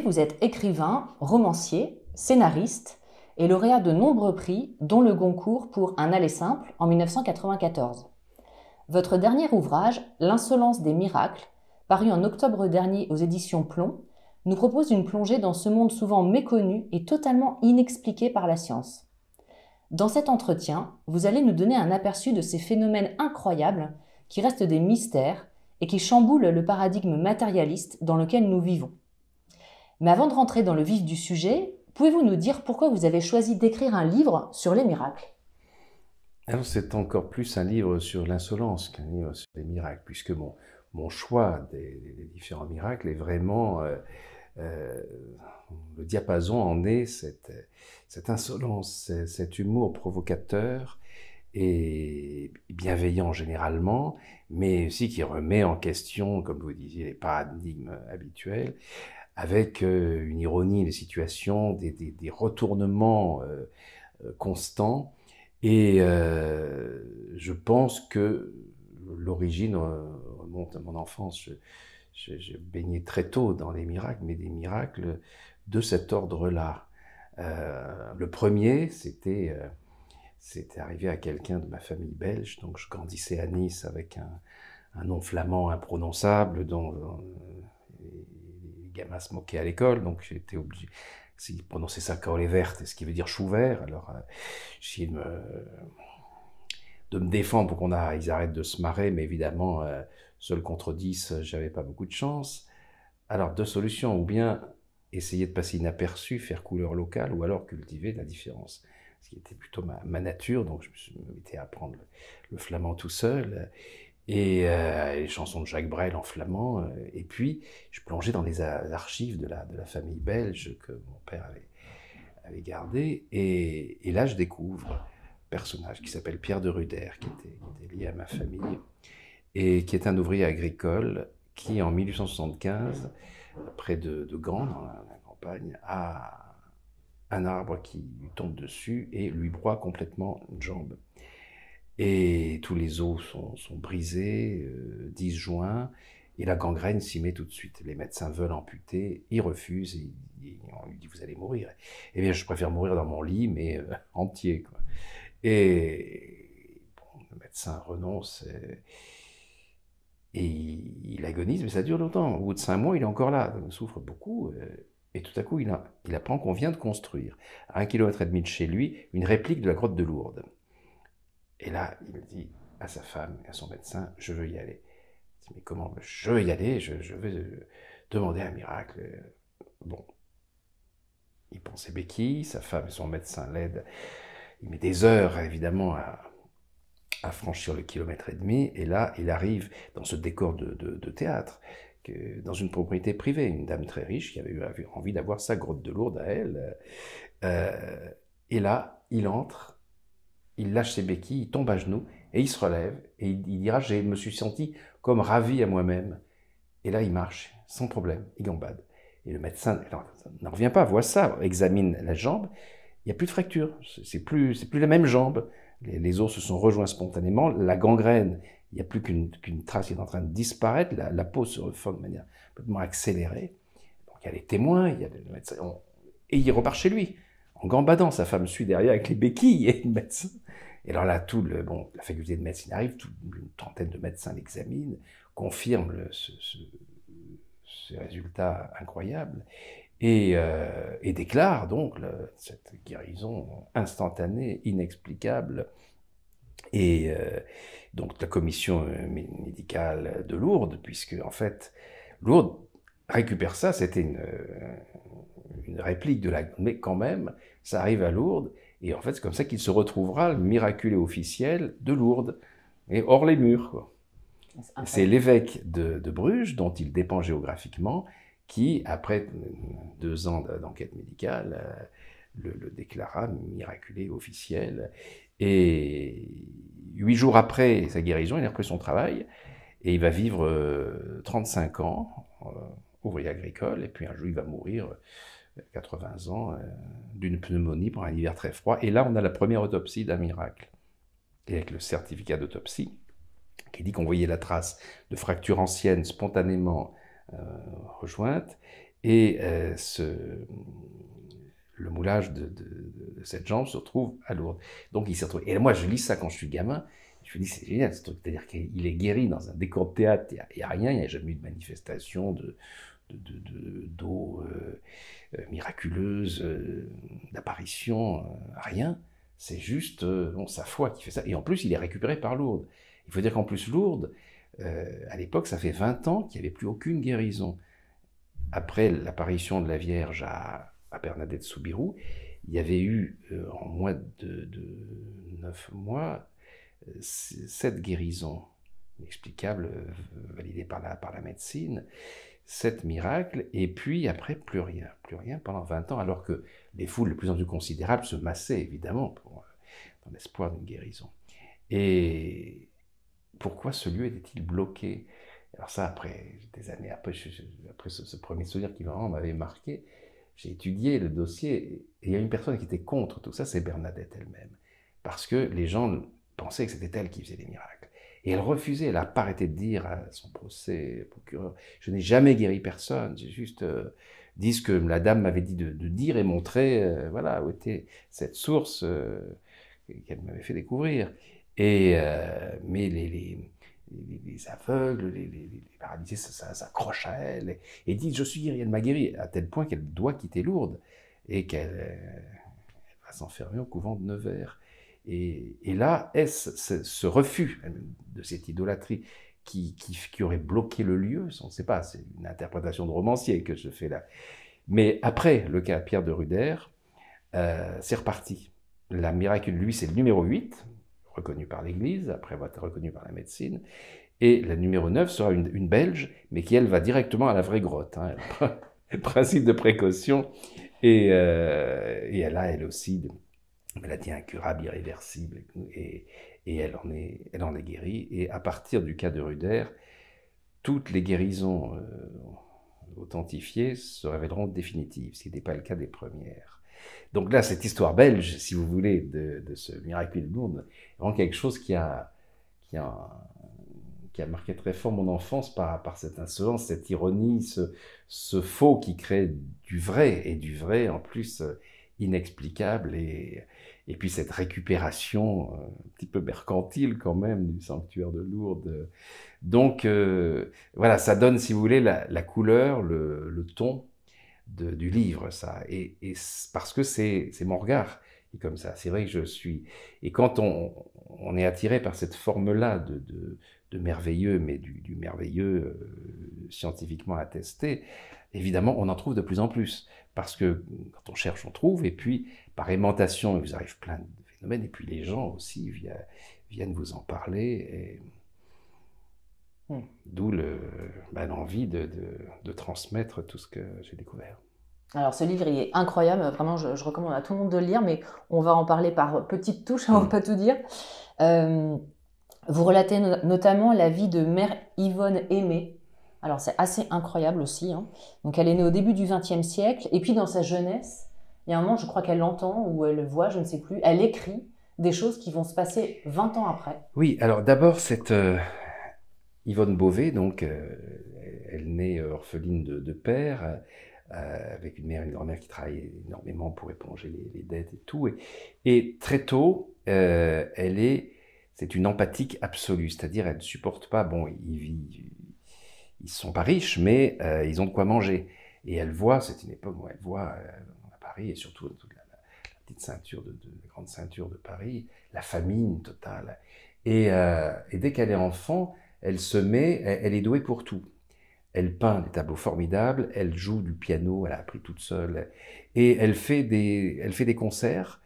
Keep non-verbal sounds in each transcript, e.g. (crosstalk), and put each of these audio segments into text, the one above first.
vous êtes écrivain, romancier, scénariste et lauréat de nombreux prix, dont le Goncourt pour Un aller simple en 1994. Votre dernier ouvrage, L'insolence des miracles, paru en octobre dernier aux éditions Plomb, nous propose une plongée dans ce monde souvent méconnu et totalement inexpliqué par la science. Dans cet entretien, vous allez nous donner un aperçu de ces phénomènes incroyables qui restent des mystères et qui chamboulent le paradigme matérialiste dans lequel nous vivons. Mais avant de rentrer dans le vif du sujet, pouvez-vous nous dire pourquoi vous avez choisi d'écrire un livre sur les miracles alors ah c'est encore plus un livre sur l'insolence qu'un livre sur les miracles, puisque mon, mon choix des, différents miracles est vraiment... Euh, euh, le diapason en est cette, cette insolence, cet humour provocateur et bienveillant généralement, mais aussi qui remet en question, comme vous disiez, les paradigmes habituels, avec euh, une ironie des situations, des, retournements euh, euh, constants. Et je pense que l'origine remonte à mon enfance. Je, baigné baignais très tôt dans les miracles, mais des miracles de cet ordre-là. le premier, c'était c'était arrivé à quelqu'un de ma famille belge. Donc je grandissais à Nice avec un, nom flamand imprononçable dont, gamin se moquait à l'école, donc j'étais obligé. s'il prononçait ça quand les vertes, ce qui veut dire chou vert, alors euh, j'ai de, me, défendre pour qu'on arrêtent de se marrer, mais évidemment, euh, seul contre 10, euh, j'avais pas beaucoup de chance. Alors, deux solutions, ou bien essayer de passer inaperçu, faire couleur locale, ou alors cultiver la différence ce qui était plutôt ma, nature, donc je me suis à apprendre le, le, flamand tout seul et euh, les chansons de Jacques Brel en flamand. Euh, et puis, je plongeais dans les archives de la, famille belge que mon père avait, gardées. Et, là, je découvre un personnage qui s'appelle Pierre de Ruder, qui était, lié à ma famille, et qui est un ouvrier agricole qui, en 1875, près de, de Gand, dans la, la campagne, a un arbre qui lui tombe dessus et lui broie complètement une jambe. Et tous les os sont, brisés, euh, disjoints, et la gangrène s'y met tout de suite. Les médecins veulent amputer, ils refusent, et, lui dit vous allez mourir. Eh bien, je préfère mourir dans mon lit, mais euh, entier. Et le médecin renonce. Euh, et, il, agonise, mais ça dure longtemps. Au bout de cinq mois, il est encore là, il souffre beaucoup. et tout à coup, il, il apprend qu'on vient de construire, à un kilomètre et demi de chez lui, une réplique de la grotte de Lourdes. Et là, il dit à sa femme et à son médecin, je veux y aller. Il dit, mais comment je veux y aller je, veux euh, demander un miracle. Bon, il pensait béquille, sa femme et son médecin l'aident. Il met des heures, évidemment, à, franchir le kilomètre et demi, et là, il arrive dans ce décor de, théâtre, dans une propriété privée, une dame très riche qui avait eu envie d'avoir sa grotte de lourde à elle. Euh, et là, il entre il lâche ses béquilles, il tombe à genoux et il se relève et il, dira Je me suis senti comme ravi à moi-même. Et là, il marche sans problème, il gambade. Et le médecin n'en revient pas, voit ça, examine la jambe, il n'y a plus de fracture, c'est plus, plus la même jambe. Les, os se sont rejoints spontanément, la gangrène, il n'y a plus qu'une, trace qui est en train de disparaître, la, peau se reforme de manière complètement accélérée. Donc il y a les témoins, il y a le médecin et il repart chez lui en gambadant. Sa femme suit derrière avec les béquilles et le médecin. Et alors là, tout le, bon, la faculté de médecine arrive, une trentaine de médecins l'examinent, confirment ces ce, ce, résultat incroyable et, euh, déclarent donc cette guérison instantanée, inexplicable. Et euh, donc la commission médicale de Lourdes, puisque en fait, Lourdes récupère ça, c'était une, une réplique de la... Mais quand même, ça arrive à Lourdes, et en fait, c'est comme ça qu'il se retrouvera, le miraculé officiel, de Lourdes, et hors les murs. C'est l'évêque de, Bruges, dont il dépend géographiquement, qui, après deux ans d'enquête médicale, euh, le, le, déclara miraculé officiel. Et huit jours après sa guérison, il a repris son travail, et il va vivre 35 euh, ans, euh, ouvrier agricole, et puis un jour, il va mourir 80 ans, euh, d'une pneumonie pour un hiver très froid. Et là, on a la première autopsie d'un miracle. Et avec le certificat d'autopsie, qui dit qu'on voyait la trace de fractures anciennes spontanément euh, rejointes, et euh, ce, le moulage de, cette jambe se retrouve à Lourdes. Donc il s'est retrouvé. Et moi, je lis ça quand je suis gamin. Je me dis, c'est génial ce truc. C'est-à-dire qu'il est guéri dans un décor de théâtre. Il n'y a, rien, il n'y a jamais eu de manifestation de, d'eau. De, euh, miraculeuse, euh, d'apparition, euh, rien. C'est juste sa foi qui fait ça. Et en plus, il est récupéré par Lourdes. Il faut dire qu'en plus, Lourdes, à l'époque, ça fait 20 ans qu'il n'y avait plus aucune guérison. Après l'apparition de la Vierge à, à Bernadette Soubirou, il y avait eu en moins de, neuf 9 mois cette guérison inexplicable validée par par la médecine sept miracles, et puis après, plus rien, plus rien pendant 20 ans, alors que les foules de plus en plus considérables se massaient, évidemment, pour, euh, dans l'espoir d'une guérison. Et pourquoi ce lieu était-il bloqué Alors ça, après des années, après, après ce, premier souvenir qui vraiment m'avait marqué, j'ai étudié le dossier, et il y a une personne qui était contre tout ça, c'est Bernadette elle-même, parce que les gens pensaient que c'était elle qui faisait les miracles. Et elle refusait, elle n'a pas arrêté de dire à son procès, procureur, je n'ai jamais guéri personne, j'ai juste euh, dit ce que la dame m'avait dit de, dire et montrer, euh, voilà, où était cette source euh, qu'elle m'avait fait découvrir. Et, mais les, les, aveugles, les, les, paralysés, ça, s'accroche à elle et, dit, je suis guéri, elle m'a guéri, à tel point qu'elle doit quitter Lourdes et qu'elle va s'enfermer au couvent de Nevers. Et, là, est-ce ce refus de cette idolâtrie qui, aurait bloqué le lieu On ne sait pas, c'est une interprétation de romancier que je fais là. Mais après le cas Pierre de Ruder, euh, c'est reparti. La miracle, lui, c'est le numéro 8, reconnu par l'Église, après avoir être reconnu par la médecine. Et la numéro 9 sera une, Belge, mais qui, elle, va directement à la vraie grotte. Hein. (laughs) Principe de précaution. Et, euh, et elle a, elle aussi, maladie incurable, irréversible, et, elle, en est, elle en est guérie. Et à partir du cas de Ruder, toutes les guérisons euh, authentifiées se révéleront définitives, ce qui n'était pas le cas des premières. Donc là, cette histoire belge, si vous voulez, de, ce miracle de Lourdes, rend quelque chose qui a, qui a, marqué très fort mon enfance par, par cette insolence, cette ironie, ce, ce, faux qui crée du vrai, et du vrai en plus euh, inexplicable et et puis cette récupération euh, un petit peu mercantile quand même du sanctuaire de Lourdes. Donc euh, voilà, ça donne, si vous voulez, la, couleur, le, ton du livre, ça. Et, parce que c'est mon regard qui est comme ça. C'est vrai que je suis... Et quand on, est attiré par cette forme-là de, merveilleux, mais du, merveilleux euh, scientifiquement attesté, évidemment, on en trouve de plus en plus parce que quand on cherche, on trouve, et puis par aimantation, il vous arrive plein de phénomènes, et puis les gens aussi viennent vous en parler, et... Hmm. d'où ben, l'envie le, de, de, transmettre tout ce que j'ai découvert. Alors ce livre, il est incroyable, vraiment je, recommande à tout le monde de le lire, mais on va en parler par petites touches, hein, on ne hmm. pas tout dire. Euh, vous relatez notamment la vie de mère Yvonne Aimée, alors c'est assez incroyable aussi. Hein. Donc elle est née au début du XXe siècle, et puis dans sa jeunesse, il y a un moment, je crois qu'elle l'entend ou elle voit, je ne sais plus, elle écrit des choses qui vont se passer 20 ans après. Oui, alors d'abord, cette euh, Yvonne Beauvais, donc, euh, elle naît euh, orpheline de, père, avec une mère et une grand-mère qui travaillent énormément pour éponger les, dettes et tout. Et, et très tôt, elle est, c'est une empathique absolue, c'est-à-dire elle ne supporte pas, bon, il vit ils sont pas riches, mais euh, ils ont de quoi manger. Et elle voit, c'est une époque où elle voit à euh, Paris, et surtout toute la, petite ceinture, de, de, la grande ceinture de Paris, la famine totale. Et, euh, dès qu'elle est enfant, elle se met, elle, est douée pour tout. Elle peint des tableaux formidables, elle joue du piano, elle a appris toute seule, et elle fait des, elle fait des concerts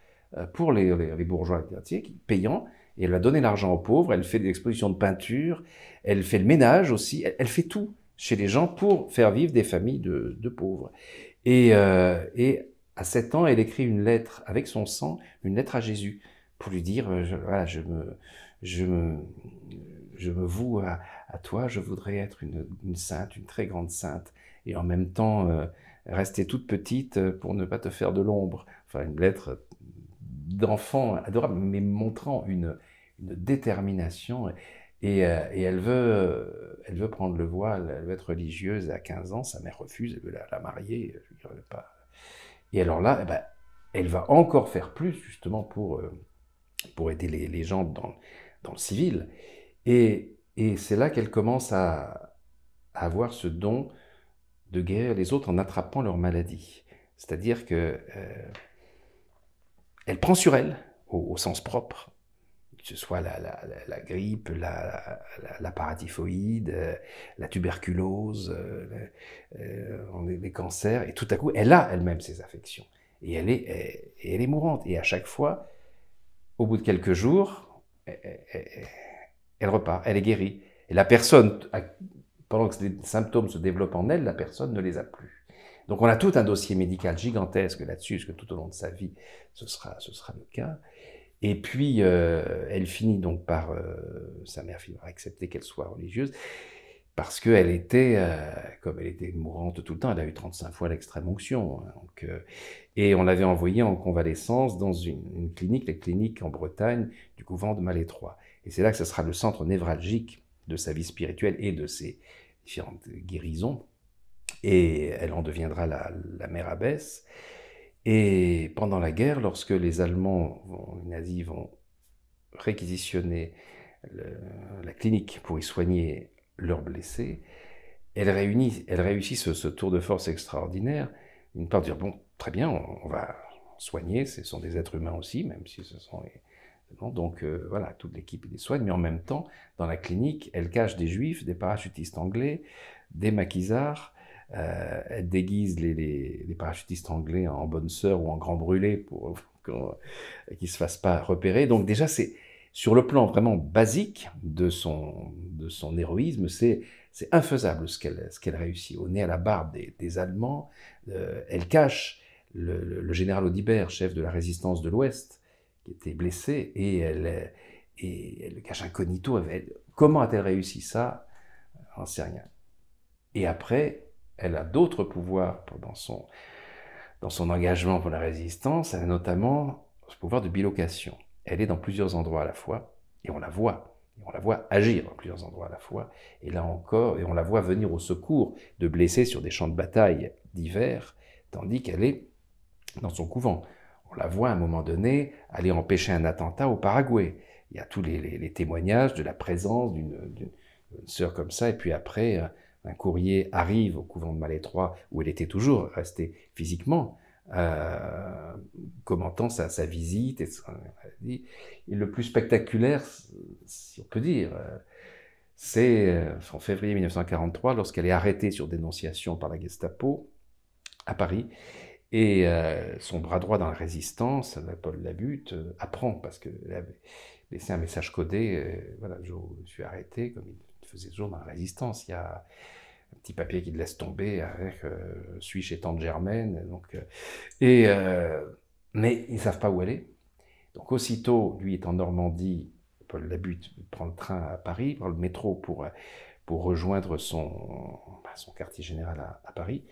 pour les, les, les bourgeois quartier payants, et elle va donner l'argent aux pauvres, elle fait des expositions de peinture, elle fait le ménage aussi, elle, fait tout chez les gens pour faire vivre des familles de, pauvres. Et, euh, et, à 7 ans, elle écrit une lettre avec son sang, une lettre à Jésus, pour lui dire, euh, voilà, je me, je me, je me voue à, toi, je voudrais être une, sainte, une très grande sainte, et en même temps euh, rester toute petite pour ne pas te faire de l'ombre. Enfin, une lettre d'enfant adorable, mais montrant une, une détermination. Et, euh, elle, veut, euh, elle veut prendre le voile, elle veut être religieuse à 15 ans, sa mère refuse, elle veut la, marier. pas... Et alors là, eh ben, elle va encore faire plus justement pour, euh, pour aider les, gens dans, dans le civil. Et, et c'est là qu'elle commence à, avoir ce don de guérir les autres en attrapant leur maladie. C'est-à-dire que elle prend sur elle, au sens propre, que ce soit la, grippe, la, la, paratyphoïde, euh, la tuberculose, euh, les, euh, cancers, et tout à coup, elle a elle-même ces affections. Et elle, est, mourante. Et à chaque fois, au bout de quelques jours, eh, eh, eh, elle, repart, elle est guérie. Et la personne, pendant que les symptômes se développent en elle, la personne ne les a plus. Donc on a tout un dossier médical gigantesque là-dessus, parce que tout au long de sa vie, ce sera le cas. Et puis, euh, elle finit donc par, euh, sa mère finit par accepter qu'elle soit religieuse, parce qu'elle était, euh, comme elle était mourante tout le temps, elle a eu 35 fois l'extrême onction. Hein, et on l'avait envoyée en convalescence dans une, clinique, la clinique en Bretagne du couvent de Malétroit. Et c'est là que ce sera le centre névralgique de sa vie spirituelle et de ses différentes guérisons. Et elle en deviendra la, la mère abbesse. Et pendant la guerre, lorsque les Allemands, les nazis, vont réquisitionner la clinique pour y soigner leurs blessés, elle, réunit, réussit ce, tour de force extraordinaire. Une part dire, bon, très bien, on, va soigner, ce sont des êtres humains aussi, même si ce sont... donc euh, voilà, toute l'équipe les soigne, mais en même temps, dans la clinique, elle cache des juifs, des parachutistes anglais, des maquisards, euh, elle déguise les, parachutistes anglais en bonne sœur ou en grand brûlé pour, (laughs) qu'ils ne se fassent pas repérer. Donc déjà, c'est sur le plan vraiment basique de son, de son héroïsme, c'est infaisable ce qu'elle réussit. Au nez à la barbe des, Allemands, euh, elle cache le, général Audibert, chef de la résistance de l'Ouest, qui était blessé, et elle, et elle le cache incognito. Elle, comment a-t-elle réussi ça On ne sait rien. Et après, elle a d'autres pouvoirs dans son, dans son engagement pour la résistance, elle a notamment ce pouvoir de bilocation. Elle est dans plusieurs endroits à la fois, et on la voit. On la voit agir dans plusieurs endroits à la fois, et là encore, et on la voit venir au secours de blessés sur des champs de bataille divers, tandis qu'elle est dans son couvent. On la voit à un moment donné aller empêcher un attentat au Paraguay. Il y a tous les, les témoignages de la présence d'une sœur comme ça, et puis après, euh, un courrier arrive au couvent de Malétroit, où elle était toujours restée physiquement, euh, commentant sa, visite. Et, le plus spectaculaire, si on peut dire, euh, c'est euh, en février 1943, lorsqu'elle est arrêtée sur dénonciation par la Gestapo à Paris. Et son bras droit dans la résistance, Paul butte apprend parce qu'elle avait laissé un message codé. voilà, je, suis arrêté, comme il c'est toujours dans la résistance. Il y a un petit papier qui le laisse tomber avec euh, suis chez tante Germaine. Donc, euh, et, euh, mais ils ne savent pas où aller. Donc aussitôt, lui est en Normandie, Paul Labut prend le train à Paris, prend le métro pour, pour rejoindre son, bah, son quartier général à, Paris.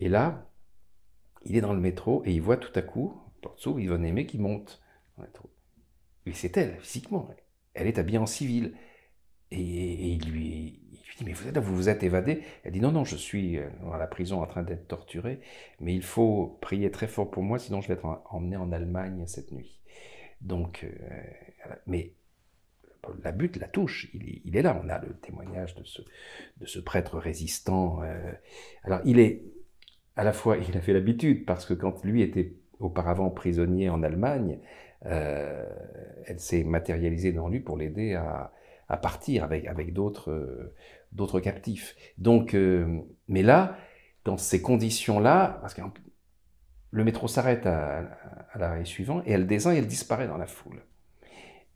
Et là, il est dans le métro et il voit tout à coup, porte dessous, Yvonne Aimé qui monte dans le métro. c'est elle, physiquement. Elle est habillée en civil. Et, il, lui, dit, mais vous êtes, vous, vous êtes évadé Elle dit, non, non, je suis à euh, la prison en train d'être torturé, mais il faut prier très fort pour moi, sinon je vais être emmené en Allemagne cette nuit. Donc, euh, mais la butte la touche, il, il, est là. On a le témoignage de ce, de ce prêtre résistant. Euh. alors, il est à la fois, (laughs) il a fait l'habitude, parce que quand lui était auparavant prisonnier en Allemagne, elle s'est matérialisée dans lui pour l'aider à, à partir avec, euh, d'autres captifs. Donc, euh, mais là, dans ces conditions-là, parce que le métro s'arrête à, l'arrêt suivant et elle descend et elle disparaît dans la foule.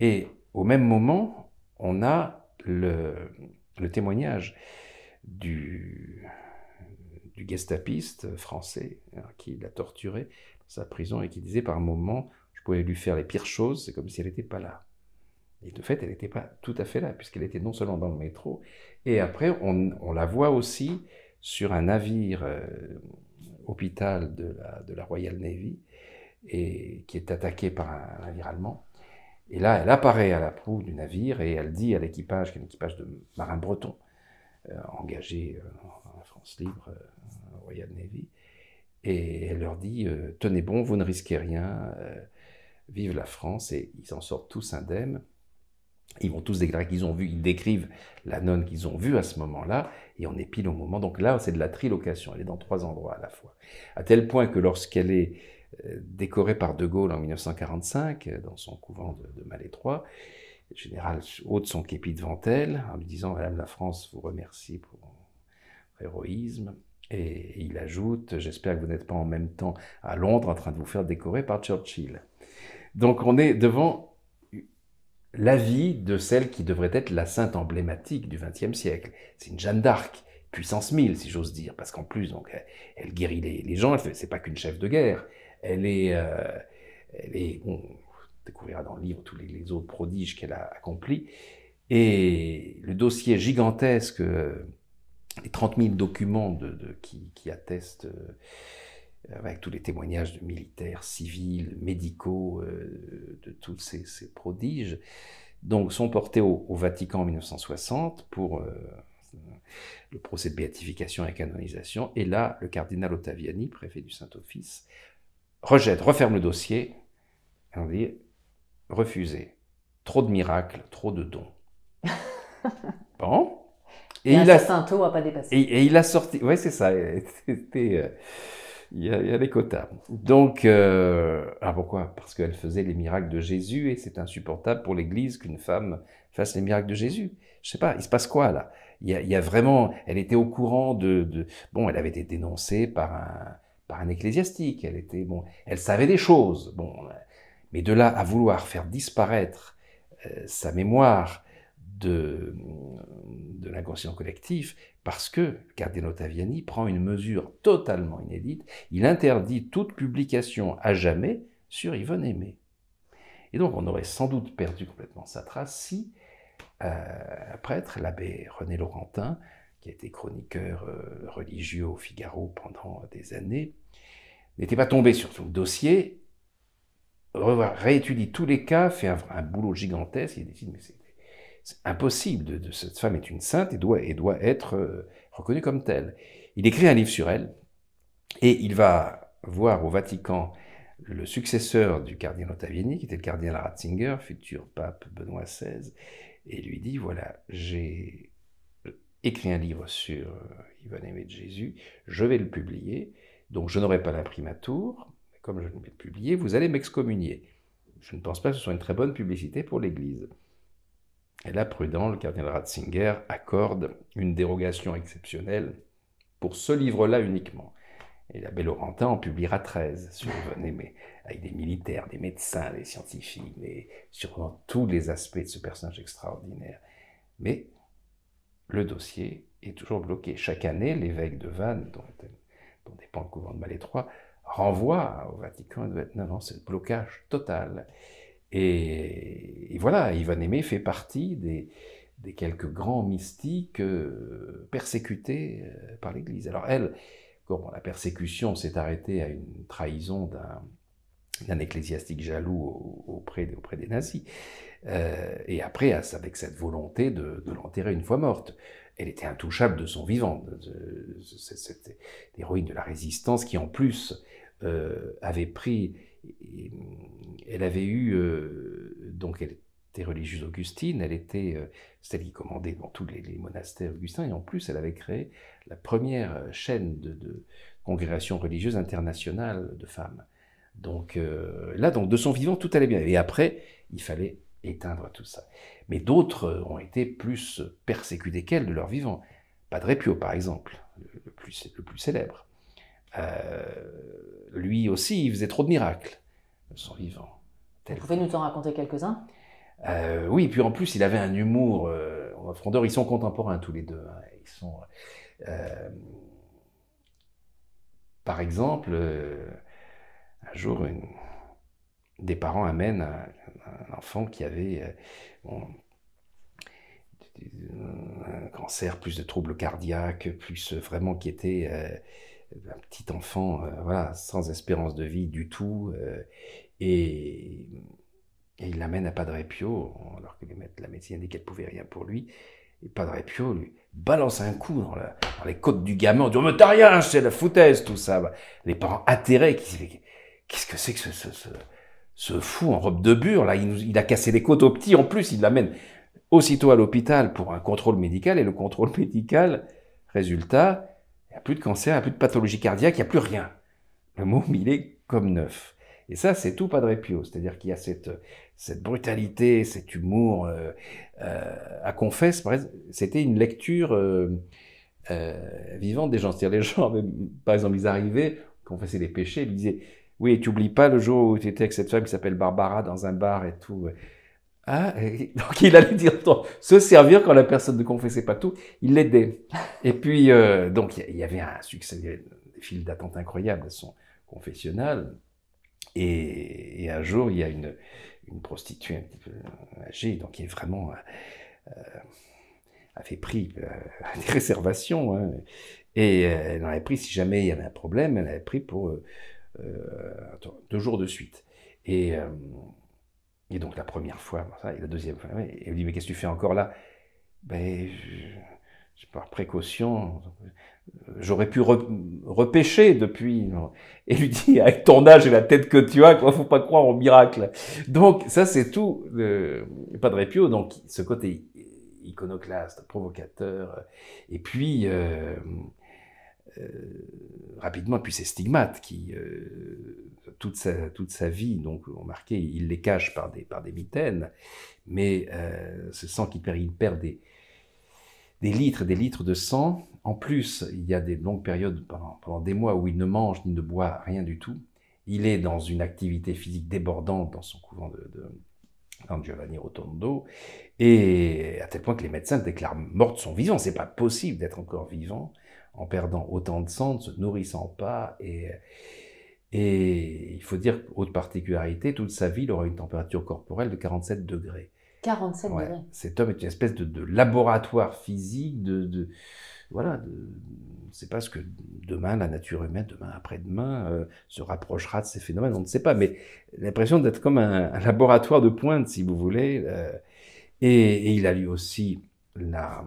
Et au même moment, on a le, témoignage du, du gestapiste français hein, qui l'a torturé dans sa prison et qui disait par moment « je pouvais lui faire les pires choses, c'est comme si elle n'était pas là. Et de fait, elle n'était pas tout à fait là, puisqu'elle était non seulement dans le métro, et après, on, la voit aussi sur un navire euh, hôpital de la, Royal Navy, et, qui est attaqué par un, navire allemand. Et là, elle apparaît à la proue du navire et elle dit à l'équipage, qui est un équipage de marins bretons, euh, engagés euh, en France libre, Royal Navy, et elle leur dit Tenez bon, vous ne risquez rien, vive la France, et ils en sortent tous indemnes. Ils vont tous décrire qu'ils ont vu, ils décrivent la nonne qu'ils ont vue à ce moment-là, et on est pile au moment. Donc là, c'est de la trilocation, elle est dans trois endroits à la fois. À tel point que lorsqu'elle est euh, décorée par De Gaulle en 1945, euh, dans son couvent de, de Malétroit, le général ôte son képi devant elle, en lui disant « Madame la France vous remercie pour votre héroïsme ». Et il ajoute « J'espère que vous n'êtes pas en même temps à Londres en train de vous faire décorer par Churchill ». Donc on est devant la vie de celle qui devrait être la sainte emblématique du XXe siècle. C'est une Jeanne d'Arc, puissance mille, si j'ose dire, parce qu'en plus, donc, elle, guérit les, gens, gens, c'est pas qu'une chef de guerre, elle est... Euh, elle est on découvrira dans le livre tous les, autres prodiges qu'elle a accomplis, et le dossier gigantesque, euh, les 30 000 documents de, qui, qui, attestent... Euh, euh, avec tous les témoignages de militaires, civils, médicaux, euh, de tous ces, ces, prodiges, donc sont portés au, Vatican en 1960 pour euh, le procès de béatification et canonisation. Et là, le cardinal Ottaviani, préfet du Saint-Office, rejette, referme le dossier, et on dit refusé. Trop de miracles, trop de dons. (laughs) bon. Et, il a... pas Et, et, il a sorti. Oui, c'est ça. C'était il y a des quotas. Donc, euh, pourquoi Parce qu'elle faisait les miracles de Jésus et c'est insupportable pour l'Église qu'une femme fasse les miracles de Jésus. Je sais pas, il se passe quoi là il y, a, y, a, vraiment, elle était au courant de, de, bon, elle avait été dénoncée par un, par un ecclésiastique. Elle était, bon, elle savait des choses. Bon, mais de là à vouloir faire disparaître euh, sa mémoire, de, l'inconscient collectif, parce que Cardinal Taviani prend une mesure totalement inédite, il interdit toute publication à jamais sur Yvonne Aimé. Et donc on aurait sans doute perdu complètement sa trace si euh, un prêtre, l'abbé René Laurentin, qui a été chroniqueur euh, religieux au Figaro pendant des années, n'était pas tombé sur son dossier, réétudie tous les cas, fait un, boulot gigantesque, et décide, mais c'est impossible. De, cette femme est une sainte et doit, et doit être euh, reconnue comme telle. Il écrit un livre sur elle et il va voir au Vatican le successeur du cardinal Ottaviani, qui était le cardinal Ratzinger, futur pape Benoît XVI, et lui dit, voilà, j'ai euh, écrit un livre sur Yvonne euh, Aimé de Jésus, je vais le publier, donc je n'aurai pas l'imprimatur, comme je ne vais le publier, vous allez m'excommunier. Je ne pense pas que ce soit une très bonne publicité pour l'Église. Et là, prudent, le cardinal Ratzinger accorde une dérogation exceptionnelle pour ce livre-là uniquement. Et l'abbé Laurentin en publiera 13 sur Venez, avec des militaires, des médecins, des scientifiques, mais sur tous les aspects de ce personnage extraordinaire. Mais le dossier est toujours bloqué. Chaque année, l'évêque de Vannes, dont, dépend le couvent de Malétroit, renvoie au Vatican et non, non, c'est le blocage total. Et, voilà, Ivan Aimé fait partie des, quelques grands mystiques euh, persécutés euh, par l'Église. Alors elle, bon, la persécution s'est arrêtée à une trahison d'un ecclésiastique jaloux auprès, auprès des nazis, euh, et après avec cette volonté de, l'enterrer une fois morte. Elle était intouchable de son vivant, cette héroïne de la résistance qui en plus avait pris elle avait eu, euh, donc elle était religieuse augustine, elle était euh, celle qui commandait dans tous les, monastères augustins, et en plus elle avait créé la première chaîne de, de congrégation religieuse internationale de femmes. Donc euh, là, donc, de son vivant, tout allait bien. Et après, il fallait éteindre tout ça. Mais d'autres ont été plus persécutés qu'elle de leur vivant. Padre Pio, par exemple, le plus, le plus célèbre. Euh, lui aussi, il faisait trop de miracles, son vivant. Vous pouvez nous en raconter quelques-uns euh, oui, puis en plus, il avait un humour. Euh, Frondeur, ils sont contemporains tous les deux. Hein. ils sont, par exemple, un jour, des parents amènent un, enfant qui avait un cancer, plus de troubles cardiaques, plus vraiment qui était un petit enfant, euh, sans espérance de vie du tout, euh, et, il l'amène à Padre Pio, alors que la médecine dit qu'elle pouvait rien pour lui. Et Padre Pio lui balance un coup dans, les côtes du gamin en disant Mais t'as rien, c'est la foutaise, tout ça. Bah, les parents atterrés Qu'est-ce que c'est que ce, fou en robe de bure là il, il a cassé les côtes au petit, en plus, il l'amène aussitôt à l'hôpital pour un contrôle médical. Et le contrôle (laughs) médical, résultat, il n'y a plus de cancer, il n'y a plus de pathologie cardiaque, il n'y a plus rien. Le mot, il est comme neuf. Et ça, c'est tout Padre Pio. C'est-à-dire qu'il y a cette, cette brutalité, cet humour euh, euh, à confesse. C'était une lecture euh, vivante des gens. C'est-à-dire les gens, par exemple, ils arrivaient, confessaient des péchés, ils disaient oui, tu n'oublies pas le jour où tu étais avec cette femme qui s'appelle Barbara dans un bar et tout. Ah, (laughs) donc il allait dire, se servir quand la personne ne confessait pas tout, il l'aidait. Et puis, euh, donc il y avait un succès, des files d'attente incroyables à son confessionnal. Et, un jour, il y a une, une prostituée un petit peu âgée, donc qui est vraiment euh, euh, a avait pris (laughs) des réservations. Hein. et elle en avait pris, si jamais il y avait un problème, elle avait pris pour deux jours de suite. Et et donc la première fois, et la deuxième fois, et lui dit, mais qu'est-ce que tu fais encore là Ben, je, par précaution, j'aurais pu repêcher depuis. Et lui dit, avec ton âge et la tête que tu as, quoi, faut pas croire au miracle. Donc ça, c'est tout. pas Padre Pio, donc ce côté iconoclaste, provocateur, et puis... Euh, euh, rapidement, puis ses stigmates qui, euh, toute sa, toute, sa, vie, donc, ont marqué, il les cache par des, par des mitaines, mais euh, ce sang qu'il perd, il perd des, litres et des litres de sang. En plus, il y a des longues périodes pendant, des mois où il ne mange ni ne boit rien du tout. Il est dans une activité physique débordante dans son couvent de, Giovanni Rotondo, et à tel point que les médecins déclarent mort de son vivant. C'est pas possible d'être encore vivant en perdant autant de sang, ne se nourrissant pas. Et, et il faut dire, autre particularité, toute sa vie, il aura une température corporelle de 47 degrés. 47 degrés. Cet homme est une espèce de, laboratoire physique, de, de voilà, c'est pas ce que demain la nature humaine, demain après-demain, euh, se rapprochera de ces phénomènes, on ne sait pas, mais l'impression d'être comme un, laboratoire de pointe, si vous voulez. Euh, et, il a lui aussi la,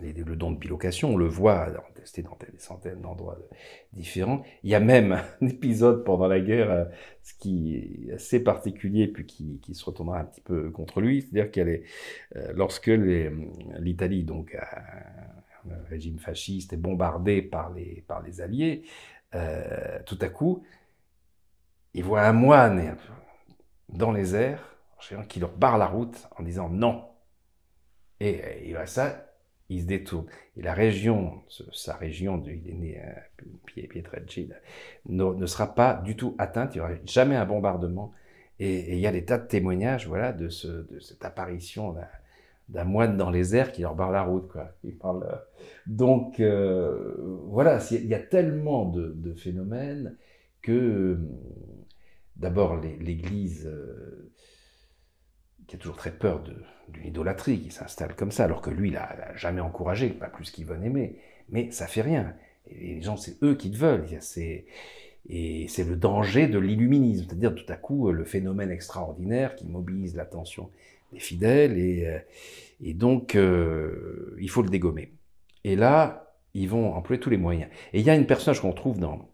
les, le don de bilocation, on le voit testé dans des centaines d'endroits différents. Il y a même (laughs) un épisode pendant la guerre, euh, ce qui est assez particulier, puis qui, qui se retournera un petit peu contre lui, c'est-à-dire qu'elle est, euh, lorsque l'Italie, donc un régime fasciste, est bombardée par les, par les Alliés, euh, tout à coup, il voit un moine dans les airs, qui leur barre la route en disant non. Et il va ça, il se détourne. Et la région, sa région, il est né à euh, Pietrelci, ne, ne sera pas du tout atteinte, il n'y aura jamais un bombardement. Et, il y a des tas de témoignages voilà, de, de cette apparition d'un moine dans les airs qui leur barre la route. Quoi. Il parle, euh, Donc euh, voilà, il y a tellement de, phénomènes que d'abord l'Église qui a toujours très peur d'une idolâtrie qui s'installe comme ça, alors que lui, il n'a jamais encouragé, pas plus veut aimer Mais ça fait rien. Et les gens, c'est eux qui le veulent. Et c'est le danger de l'illuminisme, c'est-à-dire tout à coup euh, le phénomène extraordinaire qui mobilise l'attention des fidèles, et, euh, donc euh, il faut le dégommer. Et là, ils vont employer tous les moyens. Et il y a une personnage qu'on trouve dans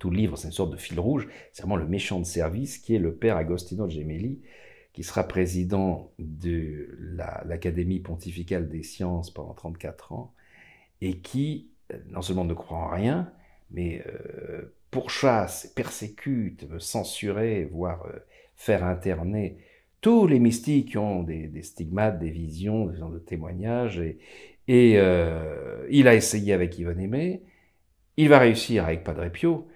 tout le livre, c'est une sorte de fil rouge, c'est vraiment le méchant de service qui est le père Agostino Gemelli, qui sera président de l'Académie pontificale des sciences pendant 34 ans, et qui, euh, non seulement ne croit en rien, mais euh, pourchasse, persécute, veut censurer, voire euh, faire interner tous les mystiques qui ont des, stigmates, des visions, des de témoignages. Et, il a essayé avec Yvonne Aimé, il va réussir avec Padre Pio,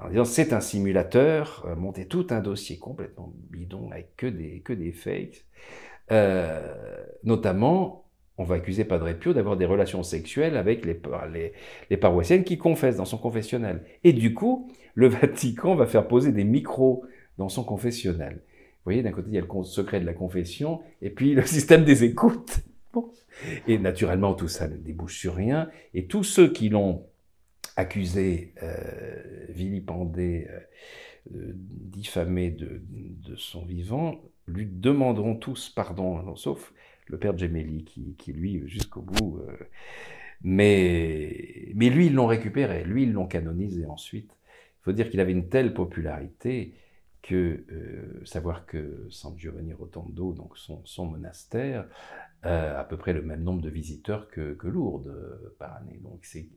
en disant c'est un simulateur, euh, monter tout un dossier complètement bidon avec que des, que des fakes. Euh, notamment, on va accuser Padre Pio d'avoir des relations sexuelles avec les, les, paroissiennes qui confessent dans son confessionnal. Et du coup, le (laughs) Vatican va faire poser des micros dans son confessionnal. Vous voyez, d'un côté, il y a le secret de la confession, et puis le système des écoutes. Et naturellement, tout ça ne débouche sur rien. Et tous ceux qui l'ont accusé, euh, vilipendé, euh, euh, diffamé de, son vivant, lui demanderont tous pardon, hein, sauf le père Gemelli qui, lui, jusqu'au bout, mais, mais lui, ils l'ont récupéré, lui, ils l'ont canonisé ensuite. Il faut dire qu'il avait une telle popularité que savoir que San Giovanni Rotondo, donc son, son monastère, a à peu près le même nombre de visiteurs que, que Lourdes par année. Donc c'est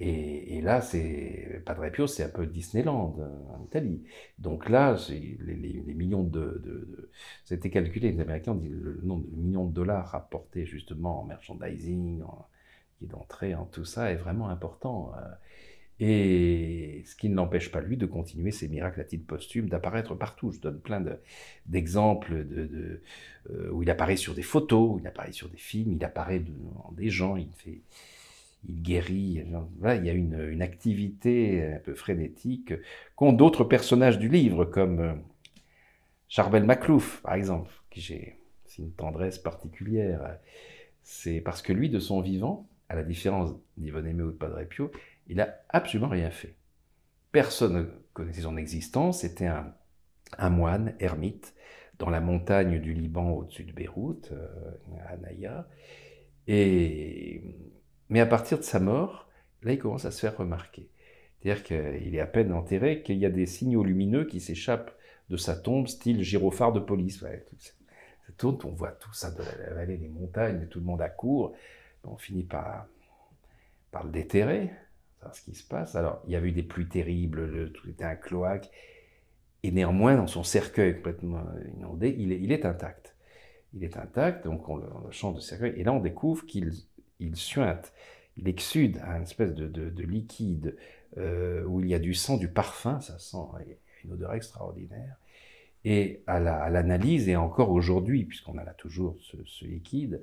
et, là, c'est Padre Pio, c'est un peu Disneyland euh, en Italie. Donc là, les, les, millions de, de, c'était calculé. Les Américains ont dit le nombre de millions de dollars rapportés justement en merchandising, en est d'entrée, en tout ça est vraiment important. Euh. Et ce qui ne l'empêche pas, lui, de continuer ses miracles à titre posthume, d'apparaître partout. Je donne plein d'exemples de, euh, où il apparaît sur des photos, où il apparaît sur des films, il apparaît de, dans des gens, il fait, il guérit. il y a une, activité un peu frénétique qu'ont d'autres personnages du livre, comme euh, Charbel Maclouf, par exemple, qui j'ai une tendresse particulière. C'est parce que lui, de son vivant, à la différence d'Yvonne Aimé ou de Padre Pio, il a absolument rien fait. Personne ne connaissait son existence. C'était un, un, moine ermite dans la montagne du Liban au-dessus de Beyrouth, euh, à Naya. Et mais à partir de sa mort, là, il commence à se faire remarquer. C'est-à-dire qu'il est à peine enterré qu'il y a des signaux lumineux qui s'échappent de sa tombe, style gyrophare de police. ça, on voit tout ça de la, vallée des montagnes, tout le monde accourt. On finit par, par le déterrer, savoir ce qui se passe. Alors, il y avait eu des pluies terribles, tout était un cloaque. Et néanmoins, dans son cercueil complètement inondé, il est, intact. Il est intact, donc on le, on change de cercueil. Et là, on découvre qu'il il suinte, il exude un espèce de, de, liquide euh, où il y a du sang, du parfum, ça sent une odeur extraordinaire. Et à l'analyse, et encore aujourd'hui, puisqu'on a là toujours ce, liquide,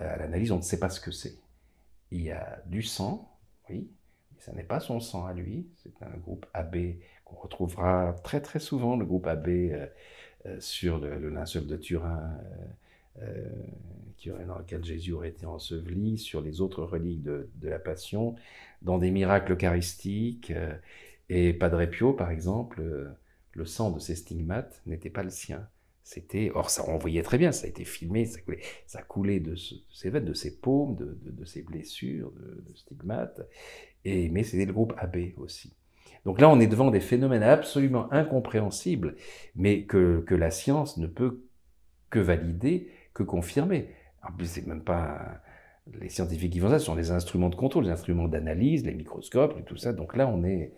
euh, à l'analyse, on ne sait pas ce que c'est. Il y a du sang, oui, mais ça n'est pas son sang à lui, c'est un groupe AB qu'on retrouvera très très souvent, le groupe AB euh, sur le, le, linceul de Turin. Euh, dans lequel Jésus aurait été enseveli, sur les autres reliques de, de la Passion, dans des miracles eucharistiques. Euh, et Padre Pio, par exemple, euh, le sang de ses stigmates n'était pas le sien. C'était, or ça, on voyait très bien, ça a été filmé, ça coulait, ça coulait de, ses veines, de ses paumes, de, de ses blessures, de, stigmates. Et, mais c'était le groupe AB aussi. Donc là, on est devant des phénomènes absolument incompréhensibles, mais que, que la science ne peut que valider que confirmer, En plus, c'est même pas les scientifiques qui font ça, ce sont les instruments de contrôle, les instruments d'analyse, les microscopes et tout ça. Donc là, on est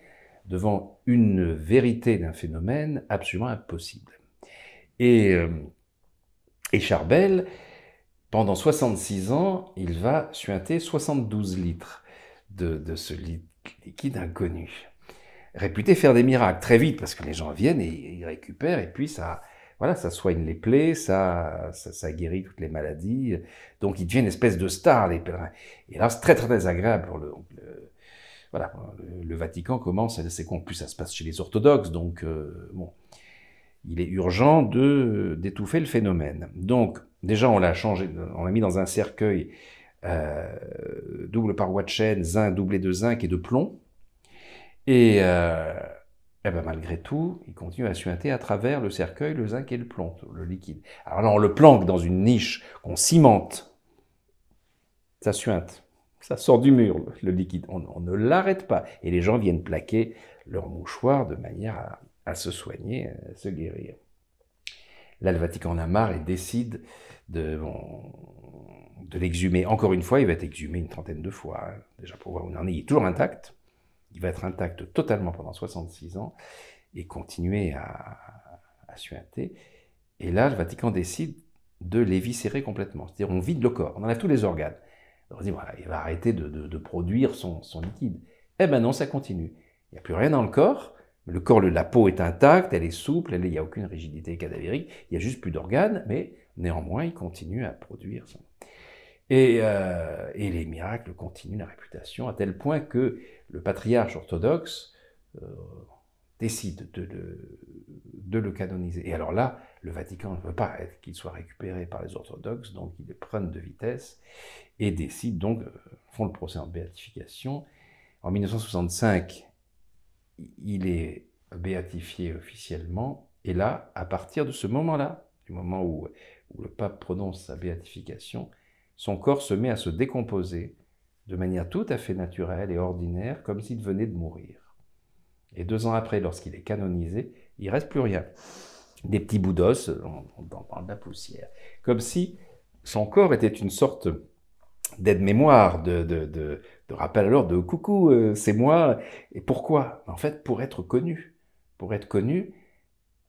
devant une vérité d'un phénomène absolument impossible. Et, euh, et Charbel, pendant 66 ans, il va suinter 72 litres de, de ce liquide inconnu. Réputé faire des miracles très vite parce que les gens viennent et ils récupèrent et puis ça, voilà, ça soigne les plaies, ça, ça, guérit toutes les maladies. Donc il deviennent une espèce de star, les pèlerins. Et là, c'est très, très, agréable pour le, voilà, le, Vatican commence, à c'est con, plus ça se passe chez les orthodoxes, donc euh, bon, il est urgent de euh, d'étouffer le phénomène. Donc déjà, on l'a changé, on l'a mis dans un cercueil euh, double paroi de chêne, zinc doublé de zinc et de plomb, et et eh bien, malgré tout, il continue à suinter à travers le cercueil, le zinc et le plomb, le liquide. Alors là, on le planque dans une niche qu'on cimente. Ça suinte. Ça sort du mur, le, liquide. On, ne l'arrête pas. Et les gens viennent plaquer leur mouchoir de manière à, se soigner, à se guérir. Là, le Vatican en a marre et décide de, l'exhumer. Encore une fois, il va être exhumé une trentaine de fois, hein. déjà pour voir où on en est. Il est toujours intact il va être intact totalement pendant 66 ans et continuer à, suinter. Et là, le Vatican décide de les complètement. C'est-à-dire, on vide le corps, on enlève tous les organes. On voilà, il va arrêter de, produire son, liquide. Eh ben non, ça continue. Il n'y a plus rien dans le corps. Le corps, la peau est intacte, elle est souple, il n'y a aucune rigidité cadavérique, il n'y a juste plus d'organes, mais néanmoins, il continue à produire. Son... Et, euh, et les miracles continuent la réputation, à tel point que le patriarche orthodoxe euh, décide de le, canoniser. Et alors là, le Vatican ne veut pas qu'il soit récupéré par les orthodoxes, donc ils le prennent de vitesse et décident donc, euh, font le procès en béatification. En 1965, il est béatifié officiellement, et là, à partir de ce moment-là, du moment où le pape prononce sa béatification, son corps se met à se décomposer de manière tout à fait naturelle et ordinaire, comme s'il venait de mourir. Et deux ans après, lorsqu'il est canonisé, il reste plus rien. Des petits bouts d'os dans, la poussière. Comme si son corps était une sorte d'aide-mémoire, de, rappel alors de coucou, euh, c'est moi. Et pourquoi En fait, pour être connu. Pour être connu,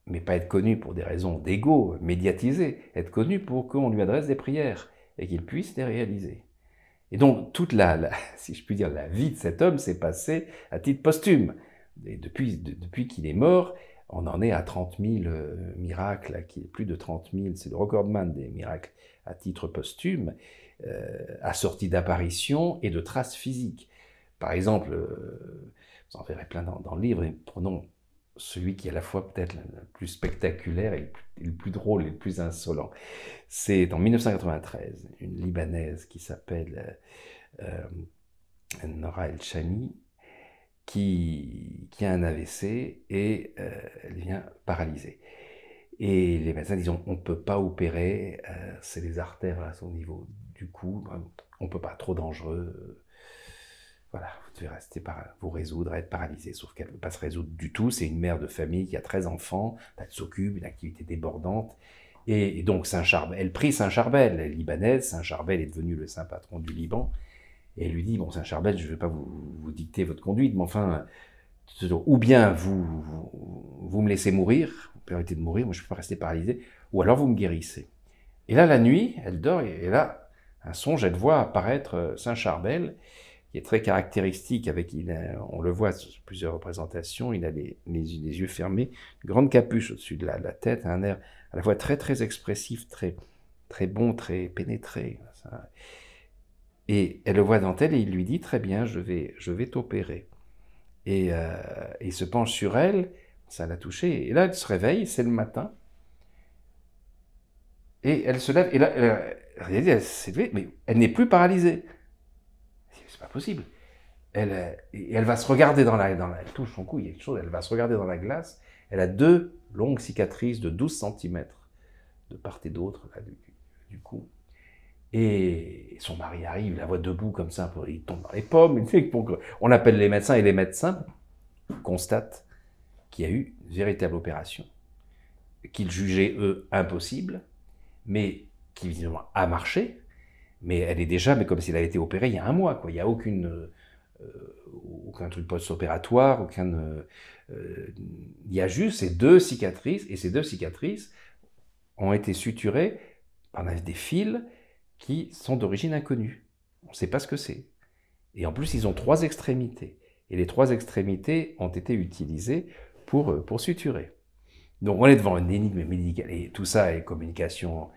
mais pas être connu pour des raisons d'ego, médiatisé, être connu pour qu'on lui adresse des prières et qu'il puisse les réaliser. Et donc, toute la, (laughs) si je puis dire, la vie de cet homme s'est passée à titre posthume. Et depuis, depuis qu'il est mort, on en est à 30 000 euh, miracles, qui plus de 30 000, c'est le recordman des miracles à titre posthume, euh, assortis d'apparitions et de traces physiques. Par exemple, euh, vous en verrez plein dans, le livre, prenons celui qui est à la fois peut-être le plus spectaculaire et le plus drôle et le plus insolent. C'est en 1993, une Libanaise qui s'appelle euh, euh, Nora El Chani, qui, qui, a un AVC et euh, elle vient paralysée. Et les médecins disent on ne peut pas opérer, c'est les artères à son niveau du cou, on ne peut pas, trop dangereux. Voilà, vous rester par, vous résoudre, à être paralysé. Sauf qu'elle ne peut pas se résoudre du tout. C'est une mère de famille qui a 13 enfants, bah, elle s'occupe, une activité débordante. Et, donc Saint-Charbel, elle prie Saint-Charbel, elle est libanaise. Saint-Charbel est devenu le saint patron du Liban. Et elle lui dit, bon Saint-Charbel, je ne vais pas vous, dicter votre conduite, mais enfin, ou bien vous, vous, me laissez mourir, vous permettez de mourir, moi je ne peux pas rester paralysé, ou alors vous me guérissez. Et là, la nuit, elle dort, et là, un songe, elle voit apparaître euh, Saint-Charbel, il est très caractéristique. Avec, il on le voit sur plusieurs représentations, il a les, les, yeux fermés, une grande capuche au-dessus de la, tête, un air à la fois très très expressif, très très bon, très pénétré. Et elle le voit dans elle et il lui dit très bien, je vais, je vais t'opérer. Et euh, il se penche sur elle, ça l'a touchée. Et là, elle se réveille, c'est le matin. Et elle se lève, et là, elle s'est levée, mais elle n'est plus paralysée possible. Euh, elle, va se regarder dans la, dans la, elle touche son cou, il y a quelque chose, elle va se regarder dans la glace. Elle a deux longues cicatrices de 12 cm de part et d'autre du, cou. Et son mari arrive, la voit debout comme ça, il tombe dans les pommes. Il fait on appelle les médecins et les médecins constatent qu'il y a eu une véritable opération, qu'ils jugeaient eux impossible, mais qui visiblement a marché, mais elle est déjà mais comme s'il avait été opéré il y a un mois. Quoi. Il n'y a aucune, euh, euh, aucun truc post-opératoire, aucun. Euh, il y a juste ces deux cicatrices, et ces deux cicatrices ont été suturées par des fils qui sont d'origine inconnue. On ne sait pas ce que c'est. Et en plus, ils ont trois extrémités. Et les trois extrémités ont été utilisées pour, pour suturer. Donc on est devant une énigme médicale. Et tout ça est communication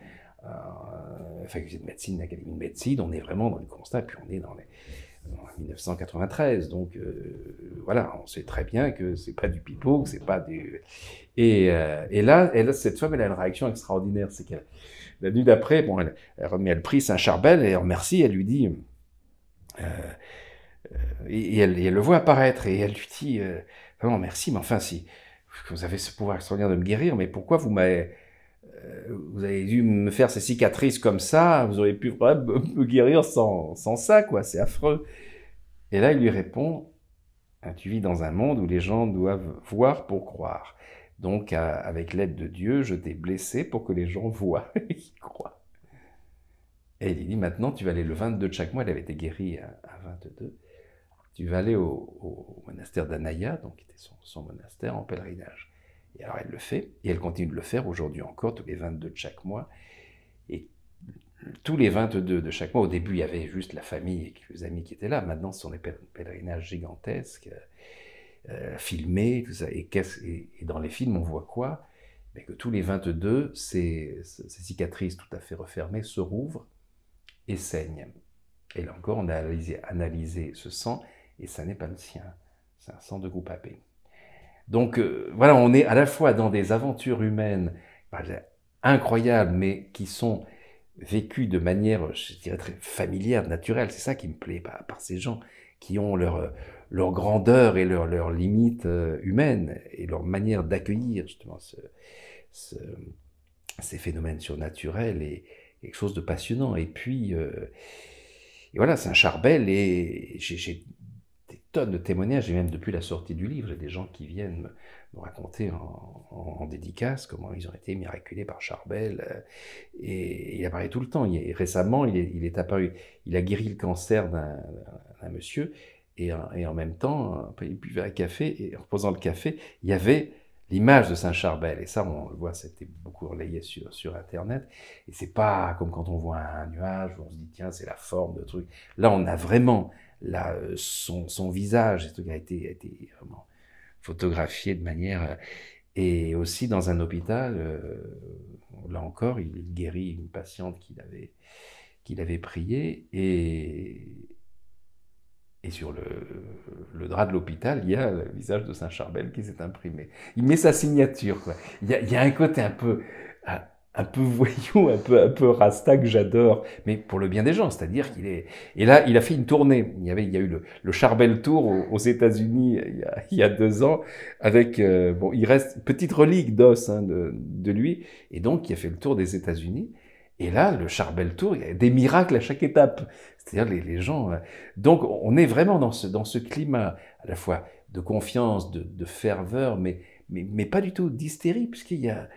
euh, faculté de médecine, académie de médecine, on est vraiment dans le constat, puis on est dans les, 1993. Donc euh, voilà, on sait très bien que c'est pas du pipeau, que c'est pas du. Et, euh, et, là, cette femme, elle a une réaction extraordinaire. C'est qu'elle, la nuit d'après, bon, elle, remet le prix Saint-Charbel et elle remercie, elle lui dit. Euh, et, elle, et, elle, le voit apparaître et elle lui dit vraiment merci, mais enfin, si vous avez ce pouvoir extraordinaire de me guérir, mais pourquoi vous m'avez euh, vous avez dû me faire ces cicatrices comme ça, vous auriez pu (laughs) me, guérir sans, sans ça, quoi, c'est affreux. Et là, il lui répond, hein, tu vis dans un monde où les gens doivent voir pour croire. Donc, euh, avec l'aide de Dieu, je t'ai blessé pour que les gens (laughs) voient et croient. Et il dit, maintenant, tu vas aller le 22 de chaque mois, elle avait été guérie hein, à, 22, tu vas aller au, monastère d'Anaya, donc qui était son monastère en pèlerinage. Et alors elle le fait, et elle continue de le faire aujourd'hui encore, tous les 22 de chaque mois. Et tous les 22 de chaque mois, au début, il y avait juste la famille et quelques amis qui étaient là. Maintenant, ce sont des pèlerinages gigantesques, euh, euh, filmés, tout Et, dans les films, on voit quoi Mais ben, Que tous les 22, ces, ces cicatrices tout à fait refermées se rouvrent et saignent. Et là encore, on a analysé, ce sang, et ça n'est pas le sien. C'est un sang de groupe AP. Donc euh, voilà, on est à la fois dans des aventures humaines incroyables, mais qui sont vécues de manière, je dirais, très familière, naturelle. C'est ça qui me plaît par ces gens qui ont leur, euh, leur grandeur et leurs leur limites euh, humaines et leur manière d'accueillir justement ces phénomènes surnaturels et quelque chose de passionnant. Et puis, voilà, c'est voilà, charbel et j'ai tonnes de témoignages, et même depuis la sortie du livre, a des gens qui viennent me raconter en, dédicace comment ils ont été miraculés par Charbel. Euh, et, il apparaît tout le temps. Il récemment, il est, apparu, il a guéri le cancer d'un monsieur, et, en même temps, euh, il buvait un café, et en reposant le café, il y avait l'image de Saint Charbel. Et ça, on le voit, c'était beaucoup relayé sur, sur Internet. Et c'est pas comme quand on voit un nuage où on se dit, tiens, c'est la forme de truc. Là, on a vraiment là, euh, son, son visage a été, été photographié de manière. Euh, et aussi dans un hôpital, euh, là encore, il guérit une patiente qu'il avait, qu'il avait priée. Et, et sur le, drap de l'hôpital, il y a le visage de Saint-Charbel qui s'est imprimé. Il met sa signature. Quoi. Il, y a, un côté un peu. Ah, un peu (laughs) voyou, un peu, un peu rasta que j'adore, mais pour le bien des gens, c'est-à-dire qu'il est. Et là, il a fait une tournée. Il y avait, il y a eu le, Charbel Tour aux, États-Unis euh, il, y a deux ans avec euh, bon, il reste petite relique d'os hein, de, lui, et donc il a fait le tour des États-Unis. Et là, le Charbel Tour, il y a des miracles à chaque étape. C'est-à-dire les, les, gens. Euh, donc, on est vraiment dans ce dans ce climat à la fois de confiance, de, ferveur, mais mais, mais pas du tout d'hystérie, puisqu'il y a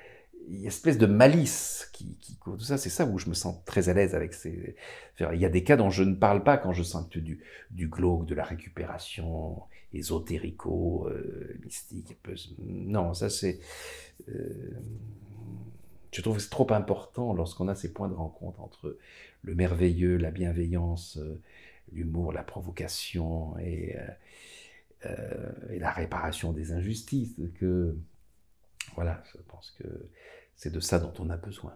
il y a une espèce de malice qui, qui ça. C'est ça où je me sens très à l'aise avec ces. Il y a des cas dont je ne parle pas quand je sens que du, du glauque, de la récupération, ésotérico, euh, mystique. Non, ça c'est. Euh, je trouve que c'est trop important lorsqu'on a ces points de rencontre entre le merveilleux, la bienveillance, euh, l'humour, la provocation et, et, la réparation des injustices que voilà, je pense que c'est de ça dont on a besoin.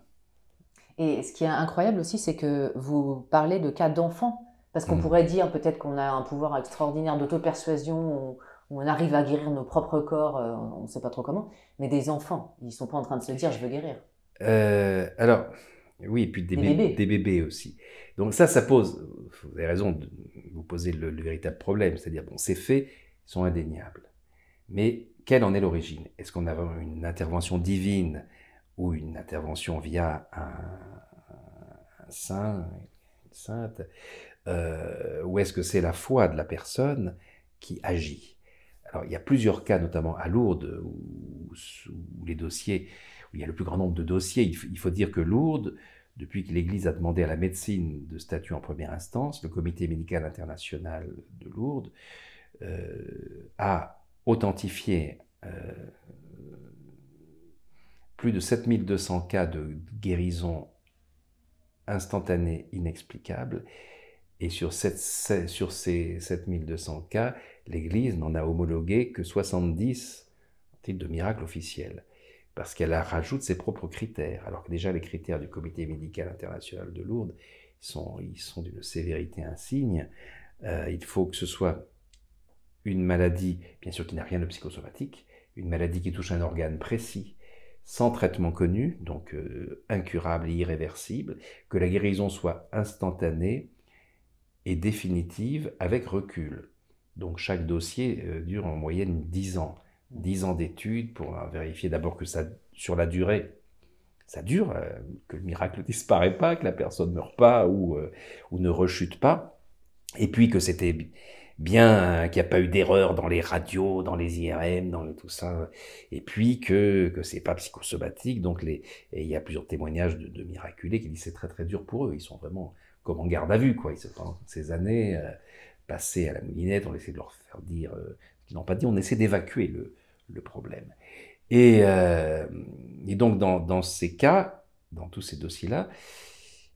Et ce qui est incroyable aussi, c'est que vous parlez de cas d'enfants. Parce qu'on mm. pourrait dire peut-être qu'on a un pouvoir extraordinaire d'auto-persuasion, où on arrive à guérir nos propres corps, euh, on ne sait pas trop comment. Mais des enfants, ils ne sont pas en train de se dire je veux guérir. Euh, alors, oui, et puis des, des, bébés. aussi. Donc ça, ça pose, vous avez raison, de vous posez le, véritable problème. C'est-à-dire, bon, ces faits sont indéniables. Mais quelle en est l'origine Est-ce qu'on a une intervention divine ou une intervention via un, saint, sainte euh, Ou est-ce que c'est la foi de la personne qui agit Alors, il y a plusieurs cas, notamment à Lourdes, où, les dossiers, où il y a le plus grand nombre de dossiers. Il, faut dire que Lourdes, depuis que l'Église a demandé à la médecine de statut en première instance, le Comité médical international de Lourdes euh, a authentifié euh, plus de 7200 cas de guérison instantanée inexplicable. Et sur, sur ces 7200 cas, l'Église n'en a homologué que 70 en titre de miracle officiel, parce qu'elle rajoute ses propres critères, alors que déjà les critères du Comité médical international de Lourdes sont, ils sont d'une sévérité insigne. Euh, il faut que ce soit une maladie, bien sûr, qui n'a rien de psychosomatique, une maladie qui touche un organe précis, sans traitement connu, donc euh, incurable et irréversible, que la guérison soit instantanée et définitive avec recul. Donc chaque dossier euh, dure en moyenne 10 ans. 10 ans d'études pour euh, vérifier d'abord que ça, sur la durée, ça dure, que le miracle ne (laughs) disparaît pas, que la personne ne meurt pas ou ne rechute pas, et puis que c'était bien euh, qu'il n'y a pas eu d'erreur dans les radios, dans les IRM, dans tout ça, hein. et puis que que c'est pas psychosomatique. Donc les, et il y a plusieurs témoignages de, de miraculés qui disent c'est très très dur pour eux. Ils sont vraiment comme en garde à vue quoi. Ils se ces années euh, à la moulinette, on essaie de leur faire dire ils euh, ce qu'ils n'ont pas dit. On essaie d'évacuer le, problème. Et, euh, et donc dans, dans ces cas, dans tous ces dossiers là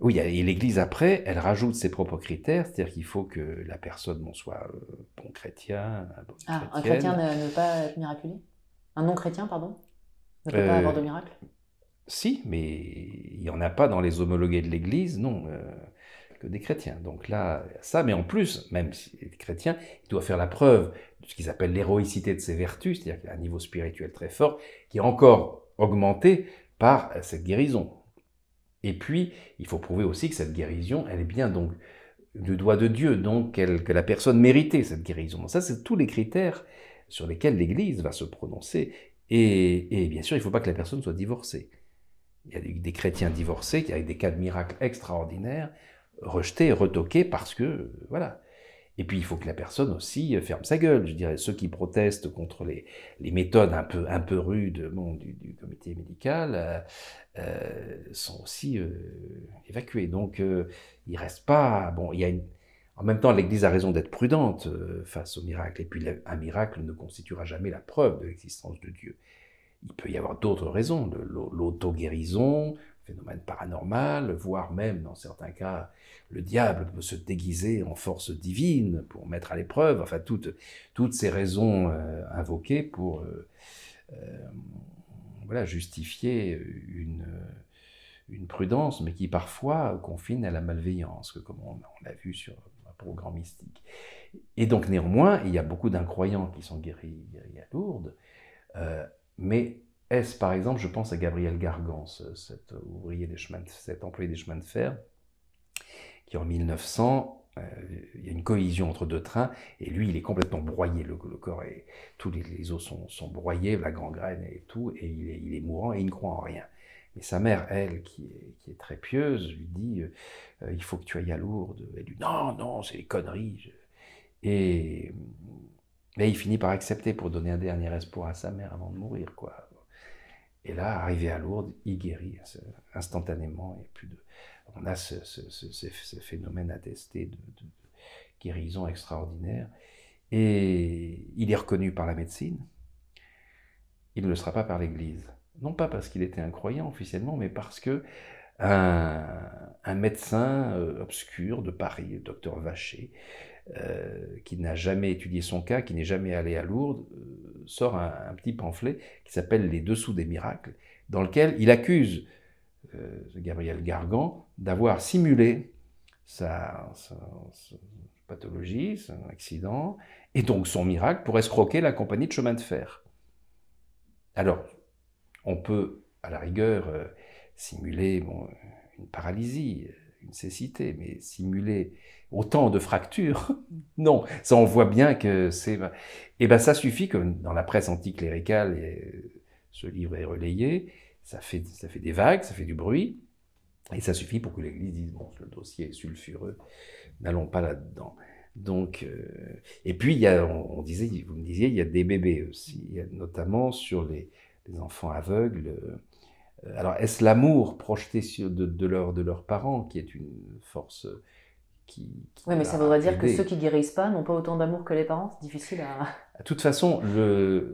oui, et l'Église après, elle rajoute ses propres critères, c'est-à-dire qu'il faut que la personne soit euh, bon chrétien. ah, un chrétien ne, peut pas être miraculé Un non-chrétien, pardon Ne peut pas avoir de miracle Si, mais il n'y en a pas dans les homologués de l'Église, non, euh, que des chrétiens. Donc là, ça, mais en plus, même si est chrétien, il doit faire la preuve de ce qu'ils appellent l'héroïcité de ses vertus, c'est-à-dire qu'il a un niveau spirituel très fort qui est encore augmenté par cette guérison. Et puis, il faut prouver aussi que cette guérison, elle est bien donc du doigt de Dieu, donc que la personne méritait cette guérison. Donc ça, c'est tous les critères sur lesquels l'Église va se prononcer. Et, bien sûr, il ne faut pas que la personne soit divorcée. Il y a des chrétiens divorcés qui, avec des cas de miracles extraordinaires, rejetés, retoqués parce que, voilà, et puis il faut que la personne aussi euh, ferme sa gueule. Je dirais, ceux qui protestent contre les, les méthodes un peu, un peu rudes du, comité médical euh, euh, sont aussi évacués. Donc il il reste pas. Bon, il y a En même temps, l'Église a raison d'être prudente face au miracle. Et puis un miracle ne constituera jamais la preuve de l'existence de Dieu. Il peut y avoir d'autres raisons, l'auto-guérison, phénomène paranormal, voire même dans certains cas, le diable peut se déguiser en force divine pour mettre à l'épreuve, enfin toutes, toutes ces raisons euh, invoquées pour euh, euh, voilà, justifier une, une prudence, mais qui parfois confine à la malveillance, comme on, l'a vu sur un programme mystique. Et donc néanmoins, il y a beaucoup d'incroyants qui sont guéris, à Lourdes, mais est-ce, par exemple, je pense à Gabriel Gargan, euh, cet ouvrier des chemins cet employé des chemins de fer, qui en 1900, euh, il y a une collision entre deux trains, et lui, il est complètement broyé, le, corps et tous les, os sont, sont broyés, la gangrène et tout, et il est, il est mourant et il ne croit en rien. Mais sa mère, elle, qui est, qui est très pieuse, lui dit euh, Il faut que tu ailles à Lourdes. Elle lui dit Non, non, c'est des conneries. Et, et, il finit par accepter pour donner un dernier espoir à sa mère avant de mourir. quoi. Et là, arrivé à Lourdes, il guérit euh, instantanément. Et plus de... On a ce, phénomène attesté de, guérison extraordinaire. Et il est reconnu par la médecine. Il ne le sera pas par l'Église. Non pas parce qu'il était incroyant officiellement, mais parce que un, médecin euh, obscur de Paris, le docteur Vacher, euh, qui n'a jamais étudié son cas, qui n'est jamais allé à Lourdes, euh, sort un, petit pamphlet qui s'appelle Les Dessous des miracles, dans lequel il accuse euh, Gabriel Gargan d'avoir simulé sa, pathologie, son accident, et donc son miracle pour escroquer la compagnie de chemin de fer. Alors, on peut, à la rigueur, simuler une paralysie, une cécité, mais simuler autant de fractures, (laughs) non, ça on voit bien que c'est... Eh bien ça suffit, que dans la presse anticléricale, et euh, ce livre est relayé, ça fait, ça fait des vagues, ça fait du bruit, et ça suffit pour que l'Église dise, bon, le dossier est sulfureux, n'allons pas là-dedans. Donc, euh, et puis, il y a, on, disait, vous me disiez, il y a des bébés aussi, notamment sur les enfants aveugles. Euh, euh, alors, est-ce l'amour projeté sur de, de leurs parents qui est une force euh, qui, oui, mais ça voudrait dire que ceux qui guérissent pas n'ont pas autant d'amour que les parents. C'est difficile à. (laughs) De toute façon,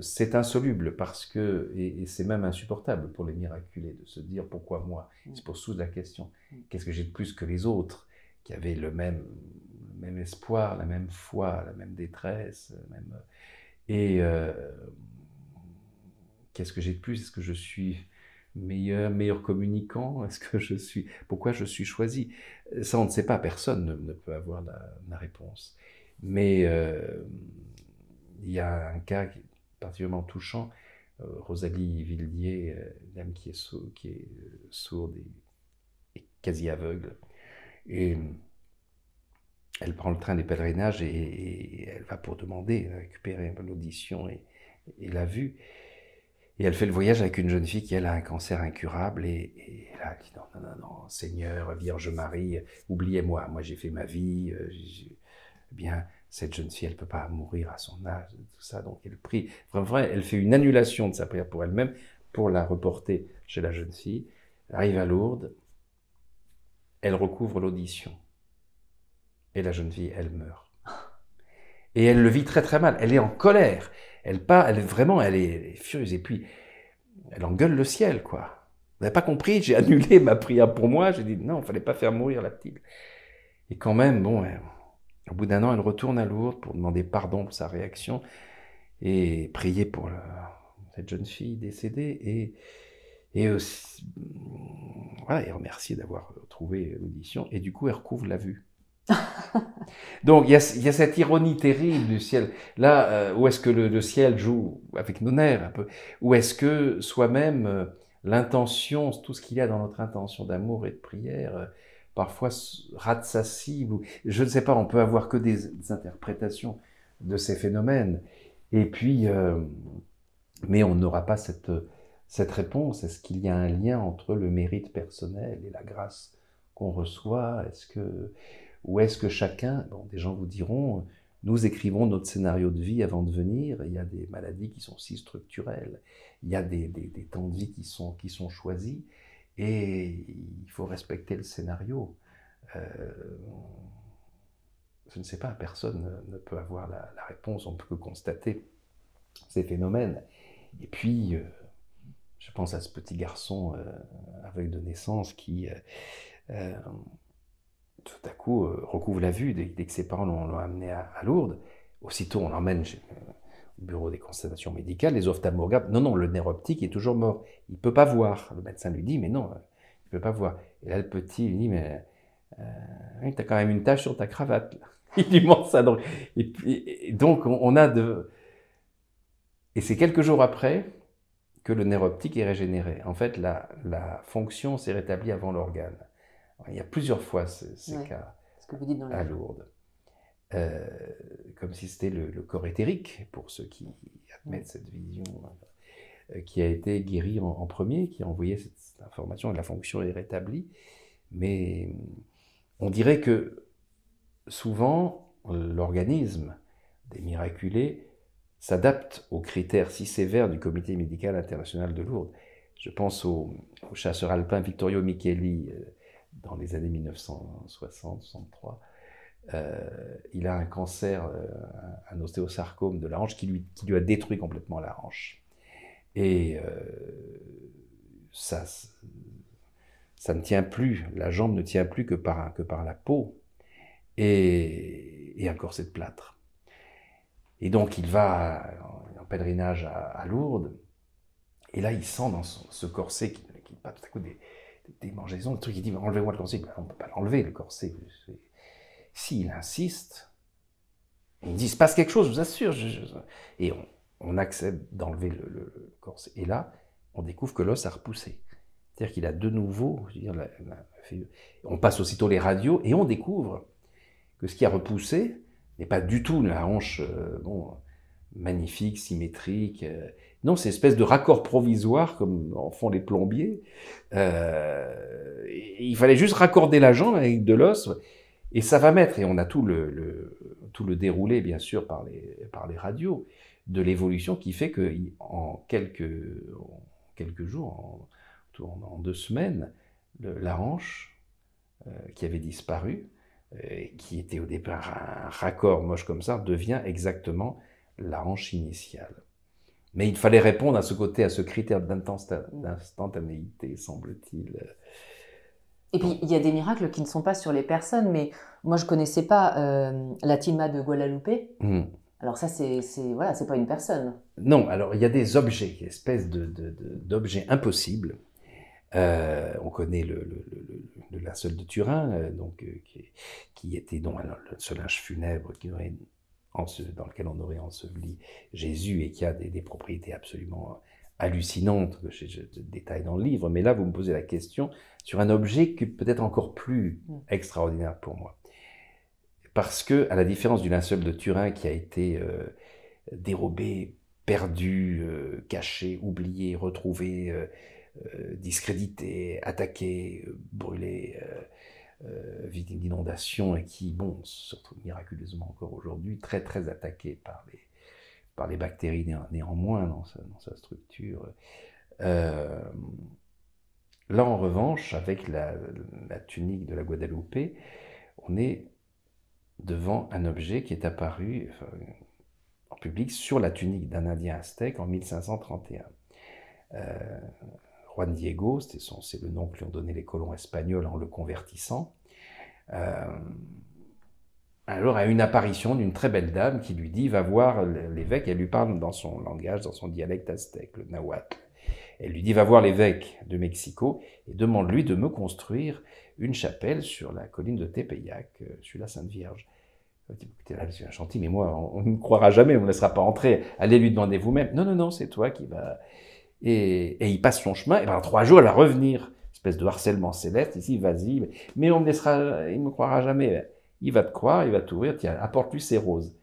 c'est insoluble parce que et, c'est même insupportable pour les miraculés de se dire pourquoi moi. Mm. Ils se posent tous la question mm. qu'est-ce que j'ai de plus que les autres qui avaient le même, même espoir, la même foi, la même détresse, même et euh, qu'est-ce que j'ai de plus Est-ce que je suis meilleur, meilleur communicant Est-ce que je suis Pourquoi je suis choisi Ça, on ne sait pas. Personne ne, peut avoir la, réponse. Mais euh, il y a un cas particulièrement touchant. Euh, Rosalie Villiers, euh, dame qui est, sourde, et, quasi aveugle, et elle prend le train des pèlerinages et, elle va pour demander récupérer l'audition et la vue. Et elle fait le voyage avec une jeune fille qui, elle, a un cancer incurable. Et, là, elle dit non, non, non, non, Seigneur, Vierge Marie, oubliez-moi. Moi, j'ai fait ma vie. Euh, eh bien, cette jeune fille, elle ne peut pas mourir à son âge, tout ça. Donc, elle prie. Enfin, vrai, elle fait une annulation de sa prière pour elle-même pour la reporter chez la jeune fille. Elle arrive à Lourdes. Elle recouvre l'audition. Et la jeune fille, elle meurt. Et elle le vit très très mal. Elle est en colère. Elle part, elle est vraiment, elle est, furieuse. Et puis, elle engueule le ciel, quoi. Vous n'avez pas compris, j'ai (laughs) annulé ma prière pour moi. J'ai dit non, il fallait pas faire mourir la petite. Et quand même, bon, au bout d'un an, elle retourne à Lourdes pour demander pardon pour sa réaction et prier pour cette jeune fille décédée et, et voilà, et remercier d'avoir trouvé l'audition. Et du coup, elle recouvre la vue. Donc il y, a, cette ironie terrible du ciel. Là, euh, où est-ce que le, ciel joue avec nos nerfs un peu Où est-ce que soi-même, euh, l'intention, tout ce qu'il y a dans notre intention d'amour et de prière, euh, parfois rate sa cible Je ne sais pas, on peut avoir que des, interprétations de ces phénomènes. Et puis, mais on n'aura pas cette, cette réponse. Est-ce qu'il y a un lien entre le mérite personnel et la grâce qu'on reçoit Est-ce que ou est-ce que chacun, bon, des gens vous diront, euh, nous écrivons notre scénario de vie avant de venir, il y a des maladies qui sont si structurelles, il y a des, des, des temps de vie qui sont, qui sont choisis, et il faut respecter le scénario. Euh, je ne sais pas, personne ne, peut avoir la, réponse, on peut que constater ces phénomènes. Et puis, euh, je pense à ce petit garçon aveugle de naissance qui, tout à coup euh, recouvre la vue dès, que ses parents l'ont amené à, Lourdes. Aussitôt, on l'emmène euh, au bureau des constatations médicales. Les ophtalmologues non, non, le nerf optique est toujours mort. Il ne peut pas voir. Le médecin lui dit, mais non, euh, il ne peut pas voir. Et là, le petit lui dit, mais tu as quand même une tache sur ta cravate. (laughs) Il lui montre ça. Donc, et, donc, on, a de... Et c'est quelques jours après que le nerf optique est régénéré. En fait, la, la fonction s'est rétablie avant l'organe. Il y a plusieurs fois ces cas que vous dites à Lourdes. Euh, comme si c'était le, corps éthérique, pour ceux qui admettent cette vision, euh, euh, qui a été guéri en, premier, qui a envoyé cette, information, et la fonction est rétablie. Mais mm, on dirait que souvent, l'organisme des miraculés s'adapte aux critères si sévères du Comité médical international de Lourdes. Je pense au, chasseur alpin Vittorio Micheli, dans les années 1960, 63. Euh, il a un cancer, euh, un ostéosarcome de la hanche qui lui, qui lui a détruit complètement la hanche. Et euh, ça, ça ne tient plus, la jambe ne tient plus que par, que par la peau et, et un corset de plâtre. Et donc il va en, pèlerinage à, Lourdes, et là il sent dans son, ce corset qui, pas tout à coup des, des démangeaisons, le truc, il dit enlevez-moi le corset. Ben, on ne peut pas l'enlever, le corset. S'il insiste, il dit il se passe quelque chose, je vous assure. Et on, accepte d'enlever le, corset. Et là, on découvre que l'os a repoussé. C'est-à-dire qu'il a de nouveau. on passe aussitôt les radios et on découvre que ce qui a repoussé n'est pas du tout la hanche. Euh, magnifique, symétrique, euh, non, c'est une espèce de raccord provisoire, comme en font les plombiers. Euh, il fallait juste raccorder la jambe avec de l'os, et ça va mettre, et on a tout le, tout le déroulé, bien sûr, par les, par les radios, de l'évolution qui fait que en quelques, quelques jours, en, deux semaines, la hanche euh, qui avait disparu, euh, qui était au départ un raccord moche comme ça, devient exactement la hanche initiale. Mais il fallait répondre à ce côté, à ce critère d'instantanéité, semble-t-il. Et puis, il y a des miracles qui ne sont pas sur les personnes, mais moi, je ne connaissais pas euh, la Tima de Guadalupe. Hmm. Alors ça, c'est voilà, c'est pas une personne. Non, alors il y a des objets, espèces d'objets impossibles. Euh, on connaît le, le, linceul de Turin, euh, donc qui, était donc le linceul funèbre qui aurait dans lequel on aurait enseveli Jésus et qui a des, propriétés absolument hallucinantes que je, détaille dans le livre. Mais là, vous me posez la question sur un objet qui peut-être encore plus mm. extraordinaire pour moi. Parce que, à la différence du linceul de Turin qui a été euh, dérobé, perdu, euh, caché, oublié, retrouvé, euh, discrédité, attaqué, brûlé, euh, vit d'inondation et qui, bon, se miraculeusement encore aujourd'hui très très attaqué par les, par les bactéries néanmoins dans sa, structure. Euh, là, en revanche, avec la, tunique de la Guadeloupe, on est devant un objet qui est apparu en public sur la tunique d'un Indien aztèque en 1531. Juan Diego, c'est le nom que lui ont donné les colons espagnols en le convertissant, alors euh, a une apparition d'une très belle dame qui lui dit va voir l'évêque, elle lui parle dans son langage, dans son dialecte aztèque, le nahuatl. Elle lui dit va voir l'évêque de Mexico et demande-lui de me construire une chapelle sur la colline de Tepeyac, euh, sur la Sainte Vierge. Écoutez, là, un chantier, mais moi, on, ne croira jamais, on ne me laissera pas entrer. Allez lui demander vous-même. Non, non, non, c'est toi qui vas et, il passe son chemin, et dans ben, trois jours, elle va revenir. Espèce de harcèlement céleste, ici, vas-y, mais on me laissera, il me croira jamais. Il va te croire, il va t'ouvrir, tiens, apporte-lui ses roses.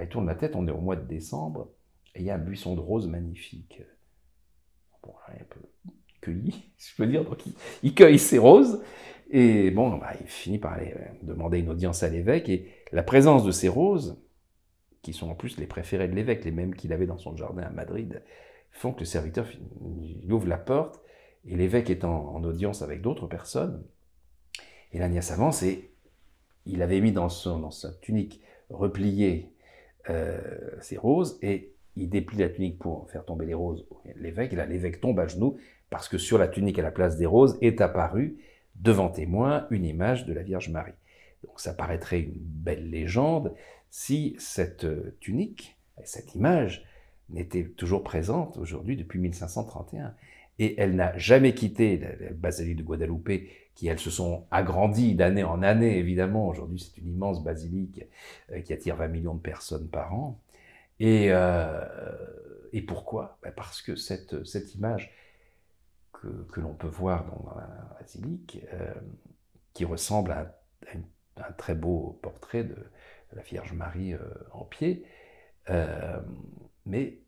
Il tourne la tête, on est au mois de décembre, et il y a un buisson de roses magnifique. Bon, un peu cueilli, (laughs) si je peux dire, donc il, cueille ses roses, et bon, bah, il finit par aller euh, demander une audience à l'évêque, et la présence de ces roses, qui sont en plus les préférées de l'évêque, les mêmes qu'il avait dans son jardin à Madrid, font que le serviteur ouvre la porte et l'évêque est en, audience avec d'autres personnes. Et l'Agnès avance et il avait mis dans, dans sa tunique repliée euh, ses roses et il déplie la tunique pour faire tomber les roses. L'évêque, et là l'évêque tombe à genoux parce que sur la tunique à la place des roses est apparue devant témoin une image de la Vierge Marie. Donc ça paraîtrait une belle légende si cette euh, tunique, cette image, était toujours présente aujourd'hui depuis 1531. Et elle n'a jamais quitté la, basilique de Guadeloupe, qui elles se sont agrandies d'année en année, évidemment. Aujourd'hui, c'est une immense basilique euh, qui attire 20 millions de personnes par an. Et, euh, et pourquoi ben, Parce que cette, cette image que, que l'on peut voir dans la basilique, euh, qui ressemble à, un très beau portrait de la Vierge Marie en pied, mais